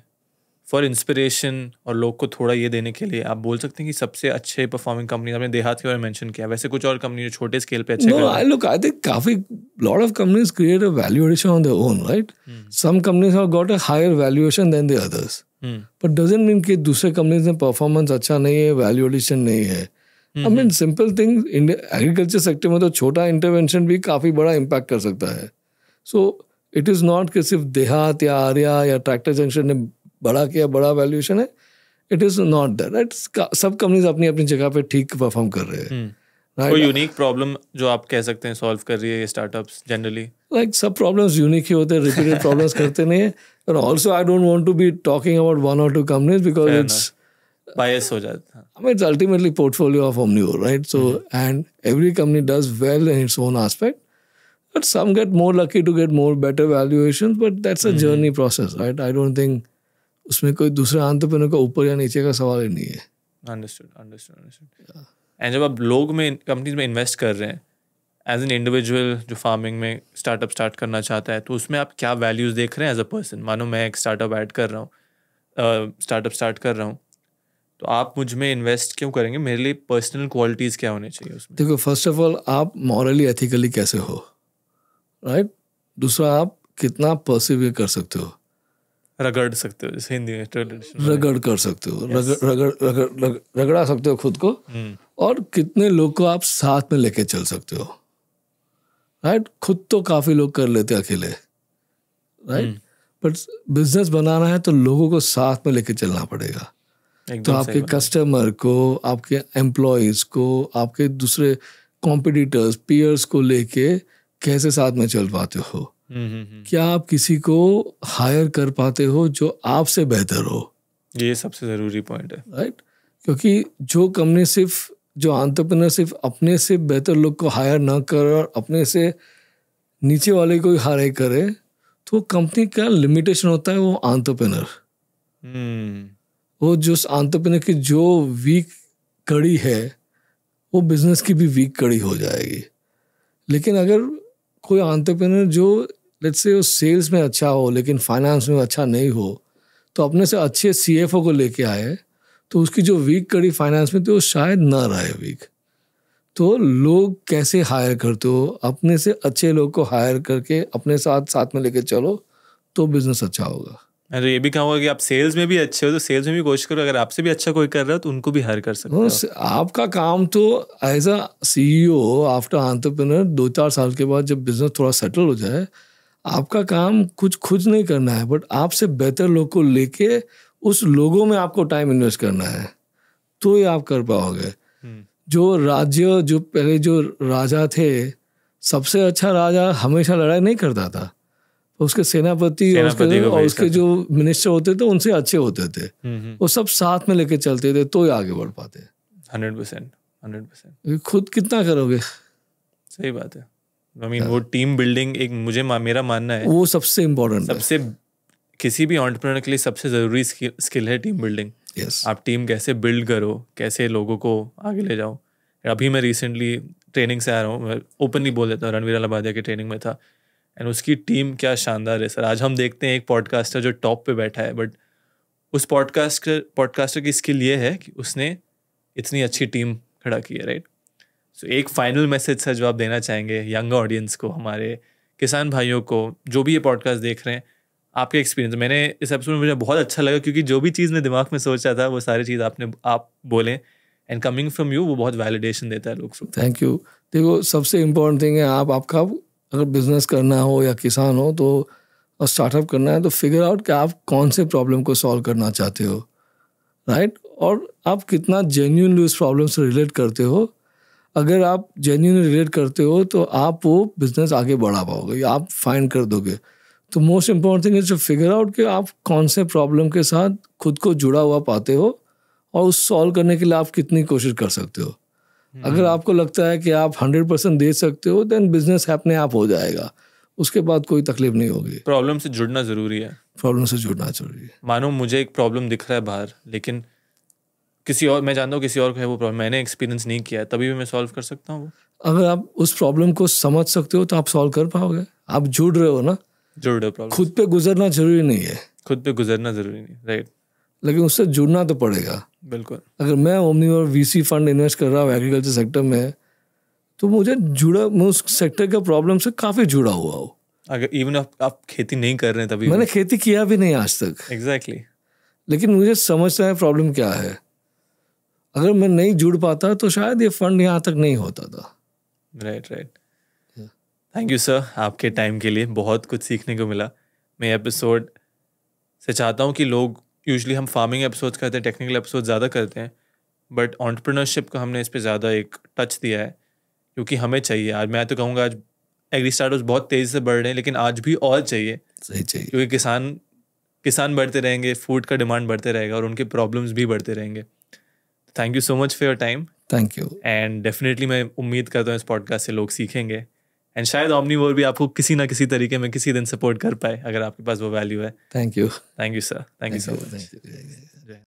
फॉर इंस्पिरेशन और लोग को थोड़ा ये देने के लिए आप बोल सकते हैं कि सबसे अच्छे परफॉर्मिंग कंपनी आपने देहात के बारे में मेंशन किया वैसे कुछ और कंपनी जो छोटे स्केल पे अच्छे आई लुक आई थिंक काफी lot of companies create a valuation on the own right some companies have got a higher valuation than the others but doesn't mean कि दूसरे कंपनीज में परफॉर्मेंस अच्छा नहीं है वैल्यूएशन नहीं है I mean simple thing agriculture sector में तो छोटा इंटरवेंशन भी काफी बड़ा इम्पैक्ट कर सकता है सो इट इज़ नॉट कि सिर्फ देहात या आर्या या ट्रैक्टर जंक्शन ने बड़ा किया बड़ा वैल्यूएशन है it is not that right सब कंपनीज अपनी अपनी जगह पे ठीक परफॉर्म कर रहे हैं राइट हम्म। कोई यूनिक प्रॉब्लम जो आप कह सकते हैं सॉल्व कर रही है ये स्टार्टअप्स जनरली लाइक सब प्रॉब्लम्स यूनिक ही होते हैं रिपीटेड प्रॉब्लम्स करते नहीं है और also I don't want to be talking about one और two companies because it's bias हो जाता है it's ultimately portfolio of Omnivore right so and every company does well in its own aspect but some get more lucky to get more better valuations but that's a journey process right I don't think उसमें कोई दूसरा आंतरप्रनर का ऊपर या नीचे का सवाल ही नहीं है अंडरस्टूड अंडरस्टूड अंडरस्टूड एंड जब आप लोग में कंपनीज में इन्वेस्ट कर रहे हैं एज एन इंडिविजुअल जो फार्मिंग में स्टार्टअप स्टार्ट करना चाहता है तो उसमें आप क्या वैल्यूज़ देख रहे हैं एज अ पर्सन मानो मैं एक स्टार्टअप ऐड कर रहा हूँ स्टार्टअप स्टार्ट कर रहा हूँ तो आप मुझ में इन्वेस्ट क्यों करेंगे मेरे लिए पर्सनल क्वालिटीज़ क्या होने चाहिए उसमें देखो फर्स्ट ऑफ ऑल आप मॉरली एथिकली कैसे हो राइट right? दूसरा आप कितना परसिवियर कर सकते हो रगड़ सकते हो जैसे हिंदी में रगड़ कर सकते हो yes. रगड़ रगड़ रगड़ रगड़ा सकते हो खुद को hmm. और कितने लोग को आप साथ में लेके चल सकते हो राइट खुद तो काफी लोग कर लेते अकेले राइट बट बिजनेस बनाना है तो लोगों को साथ में लेके चलना पड़ेगा तो आपके कस्टमर को आपके एम्प्लॉयज को आपके दूसरे कॉम्पिटिटर्स पीयर्स को लेके कैसे साथ में चल पाते हो हम्म, हम्म, हम्म। क्या आप किसी को हायर कर पाते हो जो आपसे बेहतर हो ये सबसे ज़रूरी पॉइंट है राइट क्योंकि जो कंपनी सिर्फ जो आंतरप्रनर सिर्फ अपने से बेहतर लोग को हायर ना कर और अपने से नीचे वाले को हायर करे तो कंपनी का लिमिटेशन होता है वो आंतरप्रनर वो जो आंतरप्रनर की जो वीक कड़ी है वो बिजनेस की भी वीक कड़ी हो जाएगी लेकिन अगर कोई आंतरप्रनर जो लेट्स से वो सेल्स में अच्छा हो लेकिन फाइनेंस में अच्छा नहीं हो तो अपने से अच्छे सी को लेके आए तो उसकी जो वीक कड़ी फाइनेंस में थी वो शायद ना रहे वीक तो लोग कैसे हायर करते हो अपने से अच्छे लोग को हायर करके अपने साथ साथ में लेके चलो तो बिजनेस अच्छा होगा मैं तो ये भी कहूँगा कि आप सेल्स में भी अच्छे हो तो सेल्स में भी कोशिश करो अगर आपसे भी अच्छा कोई कर रहा हो तो उनको भी हायर कर सकते हो आपका काम तो as a see after entrepreneur दो चार साल के बाद जब बिजनेस थोड़ा सेटल हो जाए आपका काम कुछ खुद नहीं करना है बट आपसे बेहतर लोग को लेके उस लोगों में आपको टाइम इन्वेस्ट करना है तो ही आप कर पाओगे हम्म। जो राज्य जो पहले जो राजा थे सबसे अच्छा राजा हमेशा लड़ाई नहीं करता था उसके सेनापति और उसके और उसके जो मिनिस्टर होते थे उनसे अच्छे होते थे वो सब साथ में लेके चलते थे तो ही आगे बढ़ पाते हंड्रेड परसेंट हंड्रेड परसेंट खुद कितना करोगे सही बात है आई मीन वो टीम बिल्डिंग एक मुझे मेरा मानना है वो सबसे इम्पोर्टेंट सबसे किसी भी ऑन्टरप्रनर के लिए सबसे ज़रूरी स्किल है टीम बिल्डिंग yes. आप टीम कैसे बिल्ड करो कैसे लोगों को आगे ले जाओ अभी मैं रिसेंटली ट्रेनिंग से आ रहा हूँ ओपनली बोल देता हूँ रणवीर अलाबादिया की ट्रेनिंग में था एंड उसकी टीम क्या शानदार है सर आज हम देखते हैं एक पॉडकास्टर जो टॉप पे बैठा है बट उस पॉडकास्टर पॉडकास्टर की स्किल ये है कि उसने इतनी अच्छी टीम खड़ा की है राइट सो so, एक फाइनल मैसेज सर जो आप देना चाहेंगे यंग ऑडियंस को हमारे किसान भाइयों को जो भी ये पॉडकास्ट देख रहे हैं आपके एक्सपीरियंस तो मैंने इस एपिसोड में मुझे बहुत अच्छा लगा क्योंकि जो भी चीज़ ने दिमाग में सोचा था वो सारी चीज़ आपने आप बोलें एंड कमिंग फ्रॉम यू वो बहुत वैलिडेशन देता है लोग थैंक यू देखो सबसे इम्पोर्टेंट थिंग है आप आपका अगर बिजनेस करना हो या किसान हो तो और स्टार्टअप करना है तो फिगर आउट कि आप कौन से प्रॉब्लम को सॉल्व करना चाहते हो राइट right? और आप कितना जेन्यूनली उस प्रॉब्लम से रिलेट करते हो अगर आप जेन्यून रिलेट करते हो तो आप वो बिजनेस आगे बढ़ा पाओगे आप फाइंड कर दोगे तो most important thing is to figure out कि आप कौन से प्रॉब्लम के साथ खुद को जुड़ा हुआ पाते हो और उस सॉल्व करने के लिए आप कितनी कोशिश कर सकते हो हम्म। अगर आपको लगता है कि आप हंड्रेड परसेंट दे सकते हो देन बिजनेस अपने आप हो जाएगा उसके बाद कोई तकलीफ नहीं होगी प्रॉब्लम से जुड़ना जरूरी है प्रॉब्लम से जुड़ना जरूरी है मानो मुझे एक प्रॉब्लम दिख रहा है बाहर लेकिन किसी और मैं जानता हूँ किसी और को है वो प्रॉब्लम मैंने एक्सपीरियंस नहीं किया है तभी भी मैं सॉल्व कर सकता हूँ अगर आप उस प्रॉब्लम को समझ सकते हो तो आप सॉल्व कर पाओगे आप जुड़ रहे हो ना जुड़ रहे हो प्रॉब्लम खुद पे गुजरना जरूरी नहीं है खुद पे गुजरना जरूरी नहीं राइट लेकिन उससे जुड़ना तो पड़ेगा बिल्कुल अगर मैं ओमनी और वीसी फंड इन्वेस्ट कर रहा हूँ एग्रीकल्चर सेक्टर में तो मुझे जुड़ा मैं उस सेक्टर के प्रॉब्लम से काफ़ी जुड़ा हुआ हूँ अगर इवन आप, आप खेती नहीं कर रहे हैं तभी मैंने खेती किया भी नहीं आज तक एग्जैक्टली exactly. लेकिन मुझे समझता है प्रॉब्लम क्या है अगर मैं नहीं जुड़ पाता तो शायद ये फंड यहाँ तक नहीं होता था right right thank you sir आपके टाइम के लिए बहुत कुछ सीखने को मिला मैं एपिसोड से चाहता हूँ कि लोग यूजली हम फार्मिंग एपिसोड करते हैं टेक्निकल एपिसोड ज़्यादा करते हैं बट ऑन्टरप्रनरशिप का हमने इस पर ज़्यादा एक टच दिया है क्योंकि हमें चाहिए आज मैं तो कहूँगा आज एग्री स्टार्टअप बहुत तेज़ी से बढ़ रहे हैं लेकिन आज भी और चाहिए सही चाहिए क्योंकि किसान किसान बढ़ते रहेंगे फूड का डिमांड बढ़ते रहेगा और उनके प्रॉब्लम्स भी बढ़ते रहेंगे thank you so much for your time thank you and definitely मैं उम्मीद करता हूँ इस पॉडकास्ट से लोग सीखेंगे एंड शायद ऑमनी भी आपको किसी ना किसी तरीके में किसी दिन सपोर्ट कर पाए अगर आपके पास वो वैल्यू है thank you thank you sir thank you so much